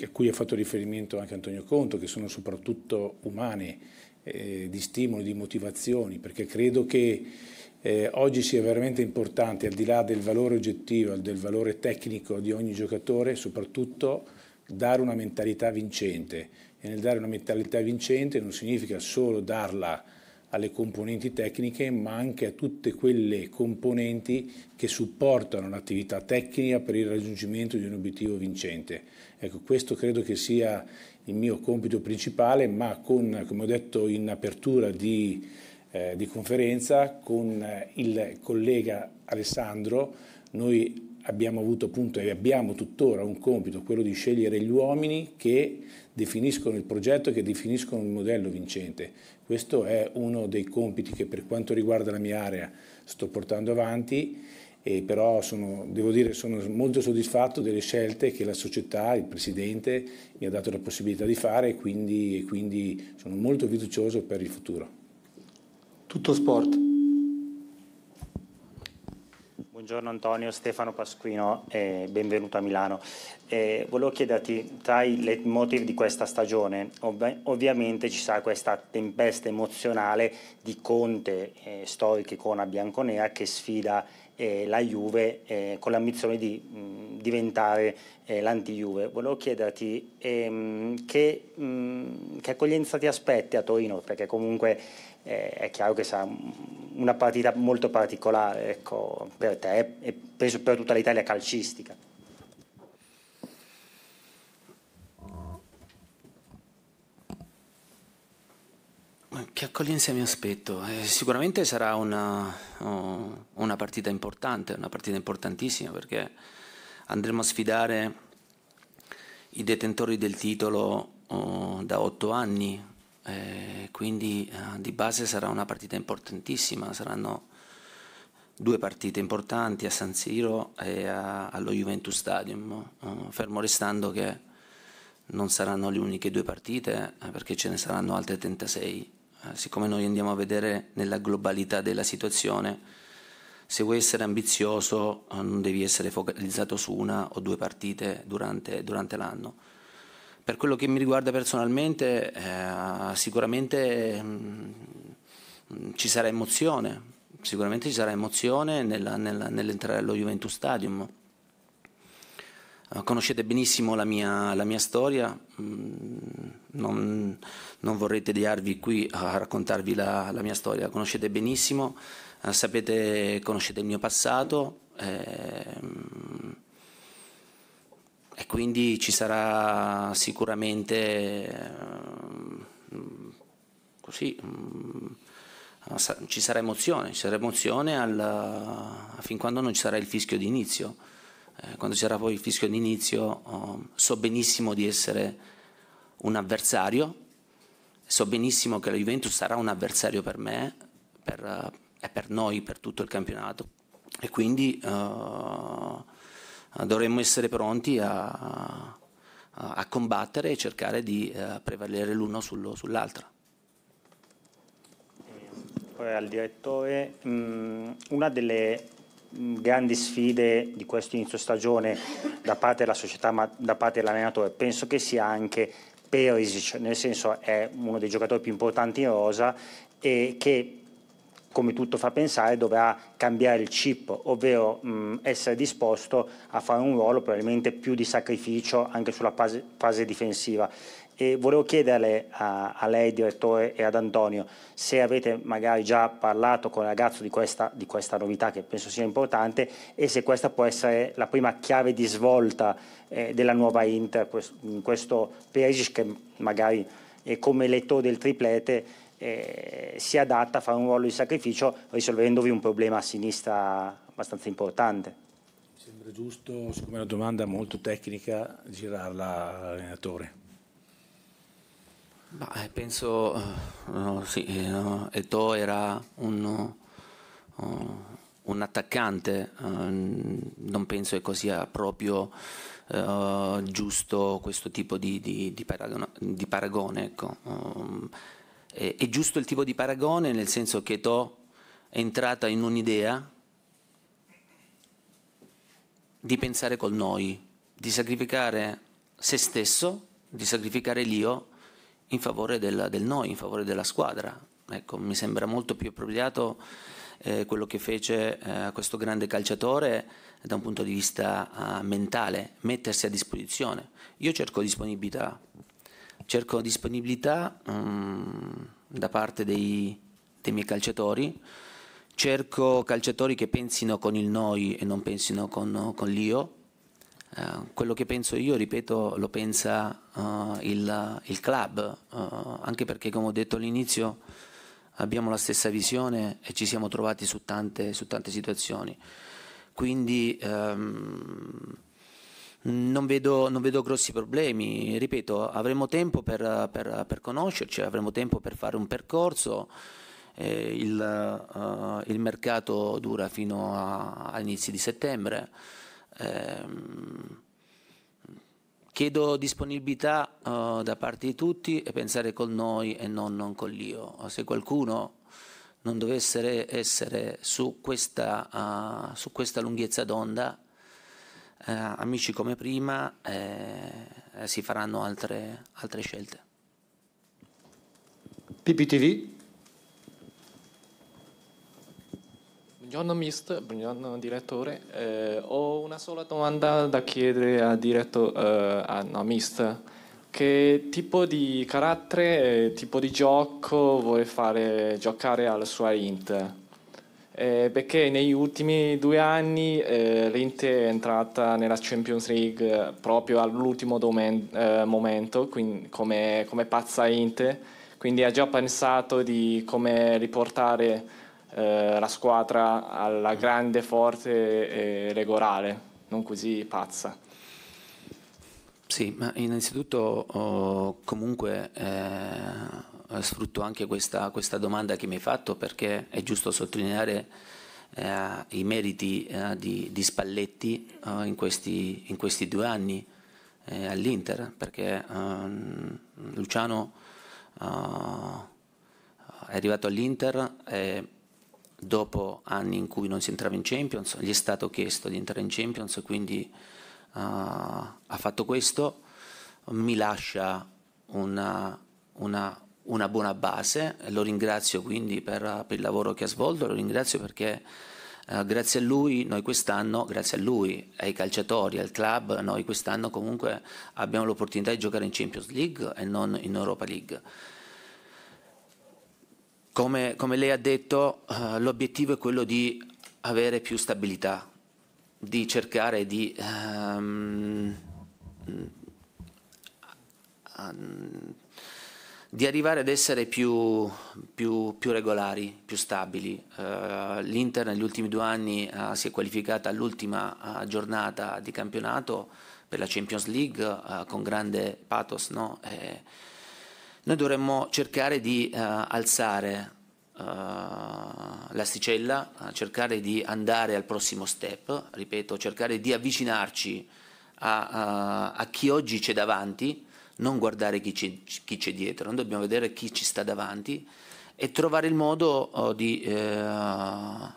a cui ha fatto riferimento anche Antonio Conto, che sono soprattutto umane, eh, di stimolo, di motivazioni, perché credo che eh, oggi sia veramente importante, al di là del valore oggettivo, del valore tecnico di ogni giocatore, soprattutto dare una mentalità vincente. E nel dare una mentalità vincente non significa solo darla alle componenti tecniche, ma anche a tutte quelle componenti che supportano l'attività tecnica per il raggiungimento di un obiettivo vincente. Ecco, questo credo che sia il mio compito principale, ma con, come ho detto in apertura di eh, di conferenza con eh, il collega Alessandro, noi abbiamo avuto appunto e abbiamo tuttora un compito, quello di scegliere gli uomini che definiscono il progetto, che definiscono il modello vincente. Questo è uno dei compiti che per quanto riguarda la mia area sto portando avanti e però sono, devo dire sono molto soddisfatto delle scelte che la società, il Presidente mi ha dato la possibilità di fare e quindi, e quindi sono molto fiducioso per il futuro. Tutto Sport. Buongiorno Antonio, Stefano Pasquino e benvenuto a Milano. Eh, volevo chiederti, tra i leitmotiv di questa stagione, ov ovviamente ci sarà questa tempesta emozionale di Conte, eh, storico icona bianconera, che sfida eh, la Juve eh, con l'ambizione di mh, diventare eh, l'anti-Juve. Volevo chiederti ehm, che, mh, che, accoglienza ti aspetti a Torino, perché comunque eh, è chiaro che sarà una partita molto particolare ecco, per te e penso per tutta l'Italia calcistica. Che accoglienza mi aspetto? Eh, sicuramente sarà una, oh, una, partita importante, una partita importantissima perché andremo a sfidare i detentori del titolo oh, da otto anni, eh, quindi eh, di base sarà una partita importantissima, saranno due partite importanti a San Siro e a, allo Juventus Stadium, eh, fermo restando che non saranno le uniche due partite eh, perché ce ne saranno altre 36. Eh, siccome noi andiamo a vedere nella globalità della situazione, se vuoi essere ambizioso eh, non devi essere focalizzato su una o due partite durante, durante l'anno per quello che mi riguarda personalmente, eh, sicuramente mh, mm, ci sarà emozione, sicuramente ci sarà emozione nella, nella, nell'entrare allo Juventus Stadium. Eh, conoscete benissimo la mia, la mia storia, mm, non, non, vorrei tediarvi qui a raccontarvi la, la mia storia, conoscete benissimo, eh, sapete, conoscete il mio passato. Ehm, e quindi ci sarà sicuramente ehm, così mm, ci sarà emozione, ci sarà emozione al, fin quando non ci sarà il fischio d'inizio. Eh, quando c'era poi il fischio d'inizio ehm, so benissimo di essere un avversario, so benissimo che la Juventus sarà un avversario per me per, eh, e per noi, per tutto il campionato. E quindi uh, dovremmo essere pronti a, a combattere e cercare di eh, prevalere l'uno sull'altro. Poi al direttore, mm, una delle mm, grandi sfide di questo inizio stagione da parte della società ma da parte dell'allenatore penso che sia anche Perisic, nel senso è uno dei giocatori più importanti in rosa e che come tutto fa pensare, dovrà cambiare il chip, ovvero mh, essere disposto a fare un ruolo probabilmente più di sacrificio anche sulla fase, fase difensiva. E volevo chiederle a, a, lei, direttore, e ad Antonio se avete magari già parlato con il ragazzo di questa, di questa, novità che penso sia importante e se questa può essere la prima chiave di svolta eh, della nuova Inter, in questo Perisic che magari è come eletto del triplete eh, si adatta a fare un ruolo di sacrificio risolvendovi un problema a sinistra abbastanza importante. Mi sembra giusto, siccome è una domanda molto tecnica, girarla all'allenatore. Bah, eh, penso, eh, no, sì, eh, no, Eto era un, un attaccante, non penso che sia proprio uh, giusto questo tipo di, di, di paragone. Di paragone ecco. um, eh, è giusto il tipo di paragone, nel senso che To è entrata in un'idea di pensare col noi, di sacrificare se stesso, di sacrificare l'io in favore del, del noi, in favore della squadra. Ecco, mi sembra molto più appropriato eh, quello che fece eh, questo grande calciatore da un punto di vista eh, mentale, mettersi a disposizione. Io cerco disponibilità, cerco disponibilità um, da parte dei, dei miei calciatori, cerco calciatori che pensino con il noi e non pensino con, con l'io. Uh, quello che penso io, ripeto, lo pensa uh, il, il, club, uh, anche perché come ho detto all'inizio abbiamo la stessa visione e ci siamo trovati su tante, su tante situazioni. Quindi um, non vedo, non vedo, grossi problemi, ripeto, avremo tempo per, per, per conoscerci, avremo tempo per fare un percorso, eh, il, uh, il, mercato dura fino all'inizio di settembre. Eh, chiedo disponibilità uh, da parte di tutti e pensare con noi e non, non con l'io. Se qualcuno non dovesse essere su questa, uh, su questa lunghezza d'onda, eh, amici come prima eh, si faranno altre, altre scelte. PPTV. Buongiorno Mist, buongiorno direttore. Eh, ho una sola domanda da chiedere al diretto, eh, a, no, mister. Che tipo di carattere, tipo di gioco vuole fare giocare alla sua Inter? Eh, perché negli ultimi due anni eh, l'Inter è entrata nella Champions League eh, proprio all'ultimo domen- eh, momento, quindi, come, come, pazza Inter, quindi ha già pensato di come riportare eh, la squadra alla grande, forte e regolare, non così pazza. Sì, ma innanzitutto oh, comunque eh, eh, sfrutto anche questa, questa domanda che mi hai fatto perché è giusto sottolineare eh, i meriti eh, di, di, Spalletti eh, in, questi, in, questi, due anni eh, all'Inter, perché ehm, Luciano eh, è arrivato all'Inter e dopo anni in cui non si entrava in Champions, gli è stato chiesto di entrare in Champions, quindi ha fatto questo, mi lascia una, una una buona base, lo ringrazio quindi per, per il lavoro che ha svolto, lo ringrazio perché eh, grazie a lui noi quest'anno, grazie a lui, ai calciatori, al club, noi quest'anno comunque abbiamo l'opportunità di giocare in Champions League e non in Europa League. Come, come lei ha detto, eh, l'obiettivo è quello di avere più stabilità, di cercare di... Um, um, di arrivare ad essere più, più, più regolari, più stabili. Uh, L'Inter negli ultimi due anni uh, si è qualificata all'ultima uh, giornata di campionato per la Champions League con grande pathos. No? Eh, noi dovremmo cercare di alzare l'asticella, cercare di andare al prossimo step, ripeto, cercare di avvicinarci a, a, a chi oggi c'è davanti non guardare chi c'è, chi c'è dietro, noi dobbiamo vedere chi ci sta davanti e trovare il modo oh, di, eh,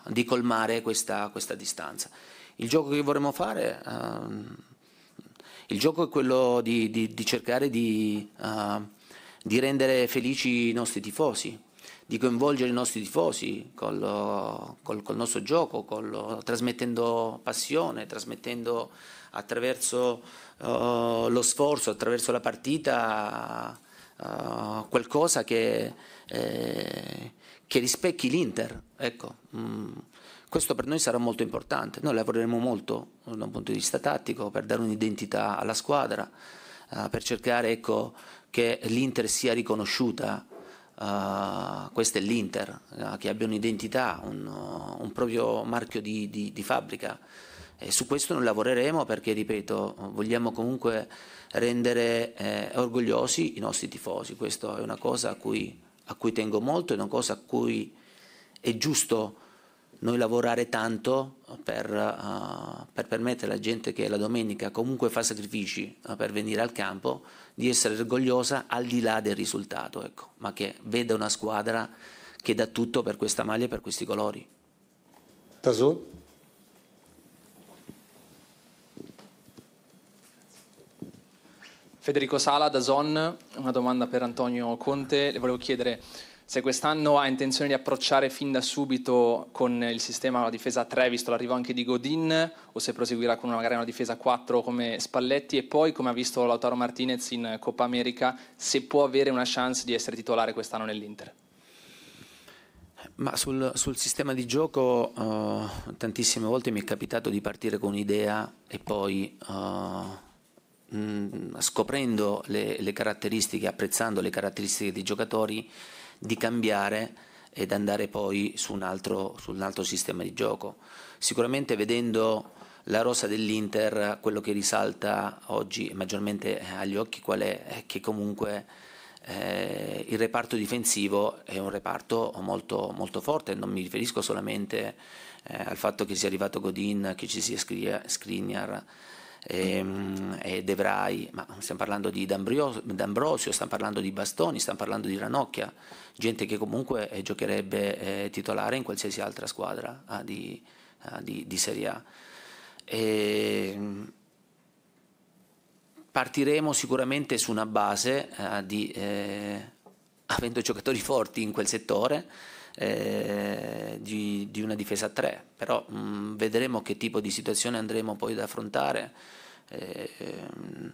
di colmare questa, questa, distanza. Il gioco che vorremmo fare, eh, il gioco è quello di, di, di cercare eh, di rendere felici i nostri tifosi, di coinvolgere i nostri tifosi col, col, col nostro gioco, col, trasmettendo passione, trasmettendo attraverso uh, lo sforzo, attraverso la partita, uh, qualcosa che, eh, che, rispecchi l'Inter. Ecco, mm, questo per noi sarà molto importante. Noi lavoreremo molto da un punto di vista tattico per dare un'identità alla squadra, uh, per cercare ecco, che l'Inter sia riconosciuta Uh, eh, questa è l'Inter, uh, che abbia un'identità, un, uh, un proprio marchio di, di, di, fabbrica. E su questo noi lavoreremo perché, ripeto, vogliamo comunque rendere eh, orgogliosi i nostri tifosi. Questa è una cosa a cui, a cui, tengo molto, è una cosa a cui è giusto noi lavorare tanto eh, per, uh, per, permettere alla gente che la domenica comunque fa sacrifici uh, per venire al campo di essere orgogliosa al di là del risultato, ecco, ma che veda una squadra che dà tutto per questa maglia e per questi colori. Tasù? Federico Sala da Zon, una domanda per Antonio Conte, le volevo chiedere se quest'anno ha intenzione di approcciare fin da subito con il sistema una difesa 3, visto l'arrivo anche di Godin, o se proseguirà con magari una difesa 4 come Spalletti, e poi, come ha visto Lautaro Martinez in Coppa America, se può avere una chance di essere titolare quest'anno nell'Inter. Ma sul, sul sistema di gioco uh, tantissime volte mi è capitato di partire con un'idea e poi... Uh scoprendo le, le, caratteristiche, apprezzando le caratteristiche dei giocatori, di cambiare ed andare poi su un altro, su un altro sistema di gioco. Sicuramente vedendo la rosa dell'Inter, quello che risalta oggi maggiormente eh, agli occhi qual è, è che comunque eh, il reparto difensivo è un reparto molto, molto forte, non mi riferisco solamente eh, al fatto che sia arrivato Godin, che ci sia Skriniar, ehm, e Devrai, ma stiamo parlando di D'Ambrosio, stiamo parlando di Bastoni, stiamo parlando di Ranocchia, gente che comunque eh, giocherebbe eh, titolare in qualsiasi altra squadra ah, di, ah, di, di, Serie A. E, ehm, partiremo sicuramente su una base ah, di, eh, avendo giocatori forti in quel settore. Eh, di, di, una difesa a tre, però mh, mm, vedremo che tipo di situazione andremo poi ad affrontare. Ehm,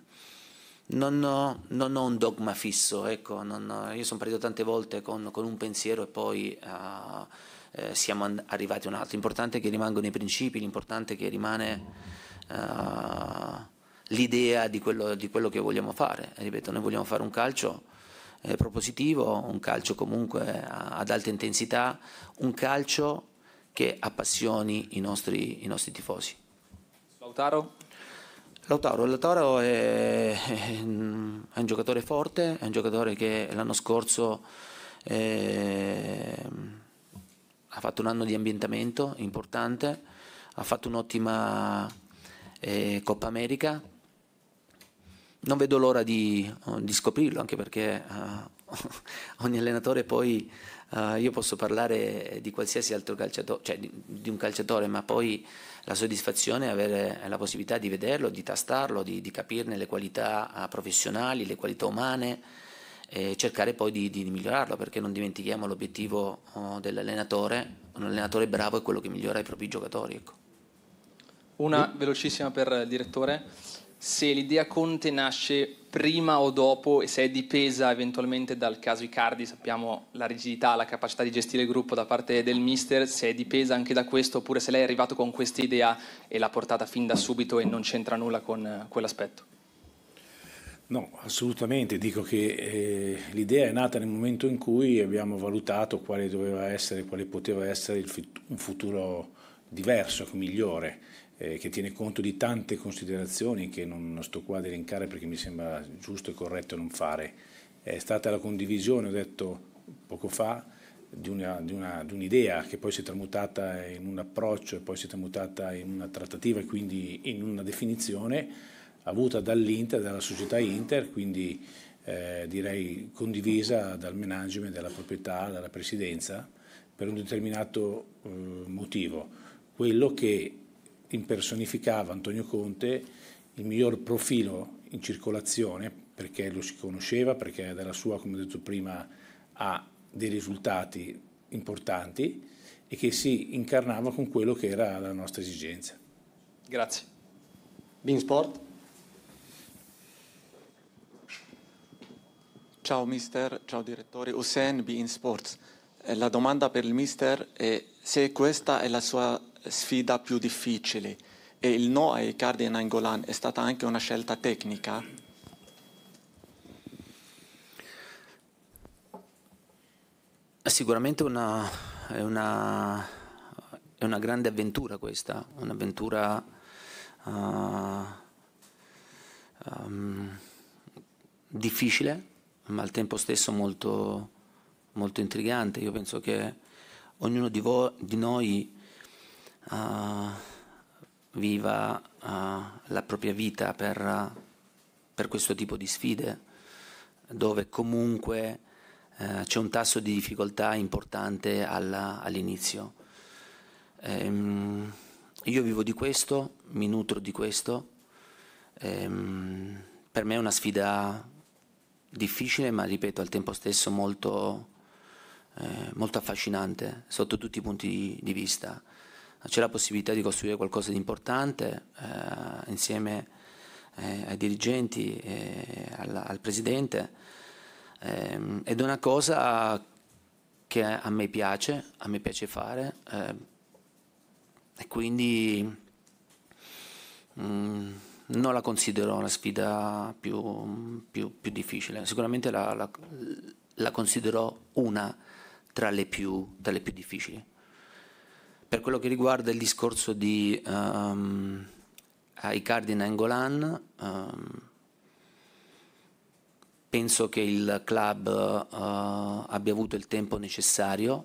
non ho, non ho, un dogma fisso, ecco, non, io sono partito tante volte con, con un pensiero e poi uh, eh, siamo arrivati a un altro. L'importante è che rimangano i principi, l'importante è che rimane uh, l'idea di quello, di quello, che vogliamo fare. Ripeto, noi vogliamo fare un calcio eh, propositivo, un calcio comunque ah, ad alta intensità, un calcio che appassioni i nostri, i nostri tifosi. Lautaro? Lautaro, Lautaro è, è, un giocatore forte, è un giocatore che l'anno scorso è, ehm, ha fatto un anno di ambientamento importante, ha fatto un'ottima eh, Coppa America. Non vedo l'ora di, di scoprirlo, anche perché uh, ogni allenatore poi uh, io posso parlare di qualsiasi altro calciatore, cioè di, di un calciatore, ma poi la soddisfazione è avere la possibilità di vederlo, di tastarlo, di, di capirne le qualità ah, professionali, le qualità umane e cercare poi di, di migliorarlo perché non dimentichiamo l'obiettivo oh, dell'allenatore, un allenatore bravo è quello che migliora i propri giocatori. Ecco. Una velocissima per il eh, direttore se l'idea Conte nasce prima o dopo e se è dipesa eventualmente dal caso Icardi, sappiamo la rigidità, la capacità di gestire il gruppo da parte del mister, se è dipesa anche da questo oppure se lei è arrivato con questa idea e l'ha portata fin da subito e non c'entra nulla con eh, quell'aspetto. No, assolutamente, dico che eh, l'idea è nata nel momento in cui abbiamo valutato quale doveva essere, quale poteva essere il, un futuro diverso, migliore eh, che tiene conto di tante considerazioni che non, sto qua ad elencare perché mi sembra giusto e corretto non fare. È stata la condivisione, ho detto poco fa, di, un'idea un che poi si è tramutata in un approccio e poi si è tramutata in una trattativa e quindi in una definizione avuta dall'Inter, dalla società Inter, quindi eh, direi condivisa dal management, dalla proprietà, dalla presidenza per un determinato eh, motivo, quello che impersonificava Antonio Conte il miglior profilo in circolazione perché lo si conosceva, perché dalla sua, come ho detto prima, ha dei risultati importanti e che si incarnava con quello che era la nostra esigenza. Grazie. Beansport. Ciao mister, ciao direttore. Hussein Beansports. Eh, la domanda per il mister è se questa è la sua sfida più difficile e il no ai Icardi e Nangolan è stata anche una scelta tecnica? Sicuramente una, è, una, è, una, grande avventura questa, un'avventura uh, um, difficile ma al tempo stesso molto, molto intrigante. Io penso che ognuno di, voi, di noi uh, viva uh, la propria vita per, per, questo tipo di sfide, dove comunque eh, c'è un tasso di difficoltà importante alla, all'inizio. Ehm, io vivo di questo, mi nutro di questo. Ehm, per me è una sfida difficile, ma ripeto al tempo stesso molto, eh, molto affascinante sotto tutti i punti di, di vista c'è la possibilità di costruire qualcosa di importante eh, insieme eh, ai dirigenti e al, al presidente ehm, ed è una cosa che a me piace, a me piace fare eh, e quindi mh, mm, non la considero la sfida più, più, più difficile, sicuramente la, la, la, considero una tra le più, tra le più difficili per quello che riguarda il discorso di um, ehm, Icardi e Angolan, um, penso che il club uh, abbia avuto il tempo necessario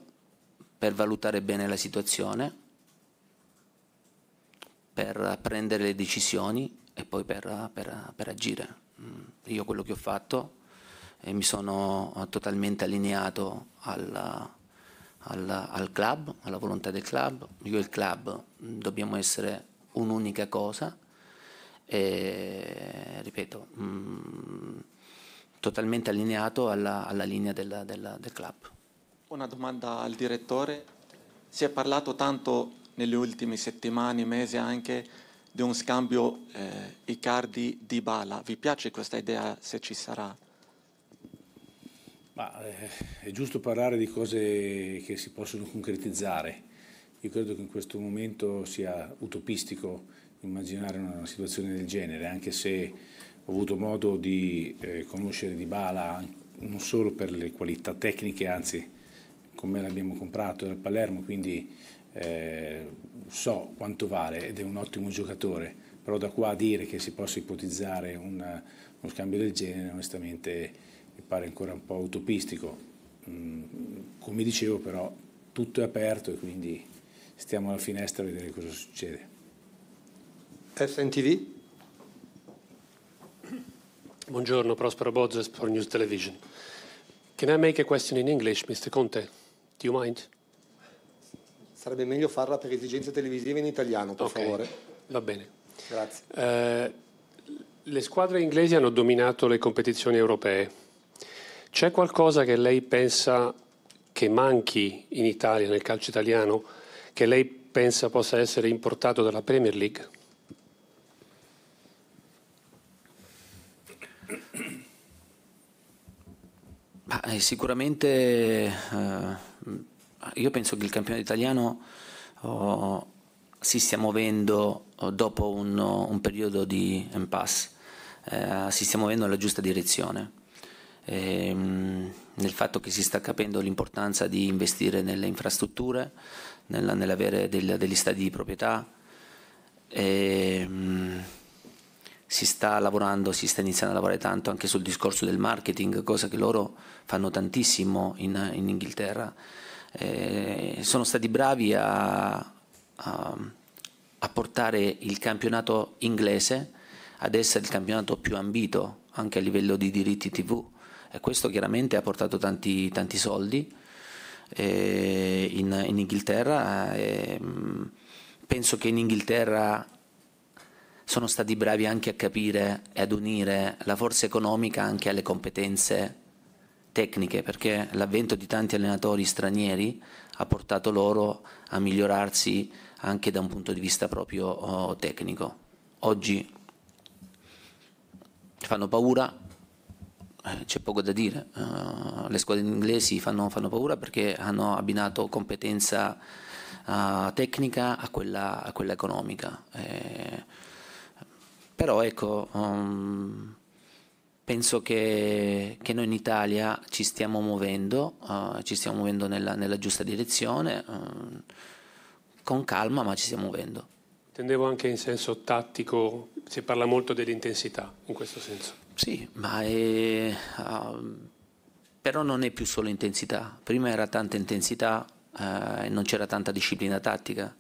per valutare bene la situazione, per prendere le decisioni e poi per, per, per agire. Mm, io quello che ho fatto e mi sono totalmente allineato al, al, al club, alla volontà del club. Io e il club dobbiamo essere un'unica cosa. E, ripeto, mh, mm, totalmente allineato alla, alla linea della, della, del club. Una domanda al direttore. Si è parlato tanto nelle ultime settimane, mesi anche, di un scambio eh, Icardi-Dybala. Vi piace questa idea se ci sarà? Ma eh, è giusto parlare di cose che si possono concretizzare. Io credo che in questo momento sia utopistico immaginare una situazione del genere, anche se ho avuto modo di eh, conoscere Di Bala non solo per le qualità tecniche, anzi come l'abbiamo comprato dal Palermo, quindi eh, so quanto vale ed è un ottimo giocatore, però da qua a dire che si possa ipotizzare una, uno scambio del genere onestamente mi pare ancora un po' utopistico. Mm, come dicevo però tutto è aperto e quindi stiamo alla finestra a vedere cosa succede. FNTV? Buongiorno, Prospero Bozzes for News Television. Can I make a question in English, Mr. Conte? Do you mind? Sarebbe meglio farla per esigenze televisive in italiano, per okay. favore. Va bene. Grazie. Uh, le squadre inglesi hanno dominato le competizioni europee c'è qualcosa che lei pensa che manchi in Italia, nel calcio italiano, che lei pensa possa essere importato dalla Premier League? Beh, sicuramente eh, io penso che il campione italiano oh, si stia muovendo oh, dopo un, un, periodo di impasse, eh, si stia muovendo nella giusta direzione ehm, nel fatto che si sta capendo l'importanza di investire nelle infrastrutture, nella, nell'avere del, degli stadi di proprietà. Ehm, si sta lavorando, si sta iniziando a lavorare tanto anche sul discorso del marketing, cosa che loro fanno tantissimo in, in Inghilterra. Eh, sono stati bravi a, a, a, portare il campionato inglese ad essere il campionato più ambito anche a livello di diritti TV e questo chiaramente ha portato tanti, tanti soldi eh, in, in, Inghilterra. Eh, mm, penso che in Inghilterra sono stati bravi anche a capire e ad unire la forza economica anche alle competenze tecniche, perché l'avvento di tanti allenatori stranieri ha portato loro a migliorarsi anche da un punto di vista proprio oh, tecnico. Oggi fanno paura eh, c'è poco da dire. Uh, le squadre inglesi fanno, fanno, paura perché hanno abbinato competenza uh, tecnica a quella, a quella economica. Eh, però ecco, um, penso che, che, noi in Italia ci stiamo muovendo, uh, ci stiamo muovendo nella, nella giusta direzione, con calma ma ci stiamo muovendo. Intendevo anche in senso tattico, si parla molto dell'intensità in questo senso. Sì, ma è, uh, però non è più solo intensità. Prima era tanta intensità uh, e non c'era tanta disciplina tattica.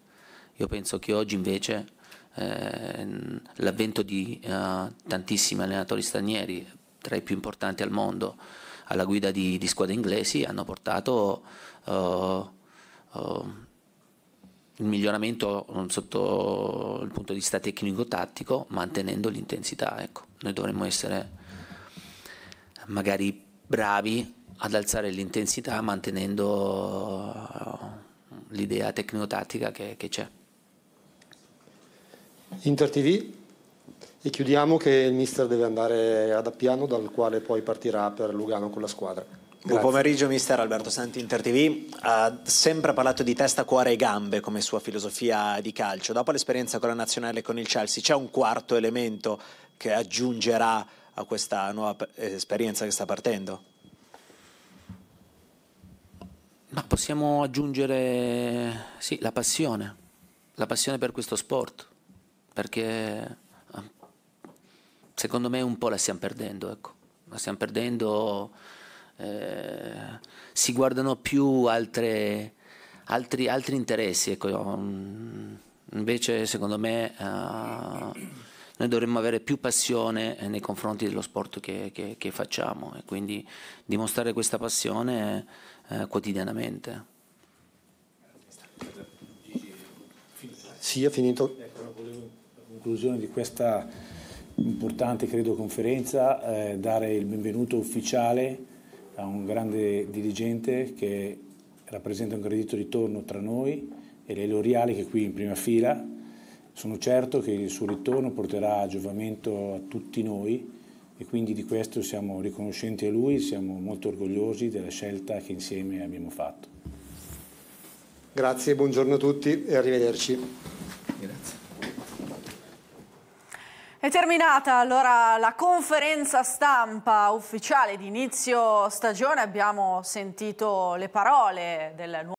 Io penso che oggi invece uh, l'avvento di eh, tantissimi allenatori stranieri, tra i più importanti al mondo, alla guida di, di squadre inglesi, hanno portato il miglioramento mm, sotto il punto di vista tecnico-tattico, mantenendo l'intensità. Ecco. Noi dovremmo essere magari bravi ad alzare l'intensità mantenendo eh, l'idea tecnotattica che, che c'è. Inter TV e chiudiamo che il mister deve andare ad Appiano dal quale poi partirà per Lugano con la squadra. Grazie. Buon pomeriggio mister Alberto Santi Inter TV, ha sempre parlato di testa, cuore e gambe come sua filosofia di calcio, dopo l'esperienza con la nazionale e con il Chelsea c'è un quarto elemento che aggiungerà a questa nuova eh, esperienza che sta partendo? Ma possiamo aggiungere sì, la passione, la passione per questo sport, perché eh, secondo me un po' la stiamo perdendo, ecco. la stiamo perdendo, eh, si guardano più altre, altri, altri, interessi, ecco. invece secondo me... Eh, noi dovremmo avere più passione eh, nei confronti dello sport che, che, che facciamo e quindi dimostrare questa passione eh, quotidianamente. Sì, ho finito. Ecco, La conclusione di questa importante, credo, conferenza, eh, dare il benvenuto ufficiale a un grande dirigente che rappresenta un gradito ritorno tra noi e le L'Oriali che è qui in prima fila, sono certo che il suo ritorno porterà giovamento a tutti noi e quindi di questo siamo riconoscenti a lui, siamo molto orgogliosi della scelta che insieme abbiamo fatto. Grazie, buongiorno a tutti e arrivederci. Grazie. È terminata allora la conferenza stampa ufficiale di inizio stagione, abbiamo sentito le parole del nuovo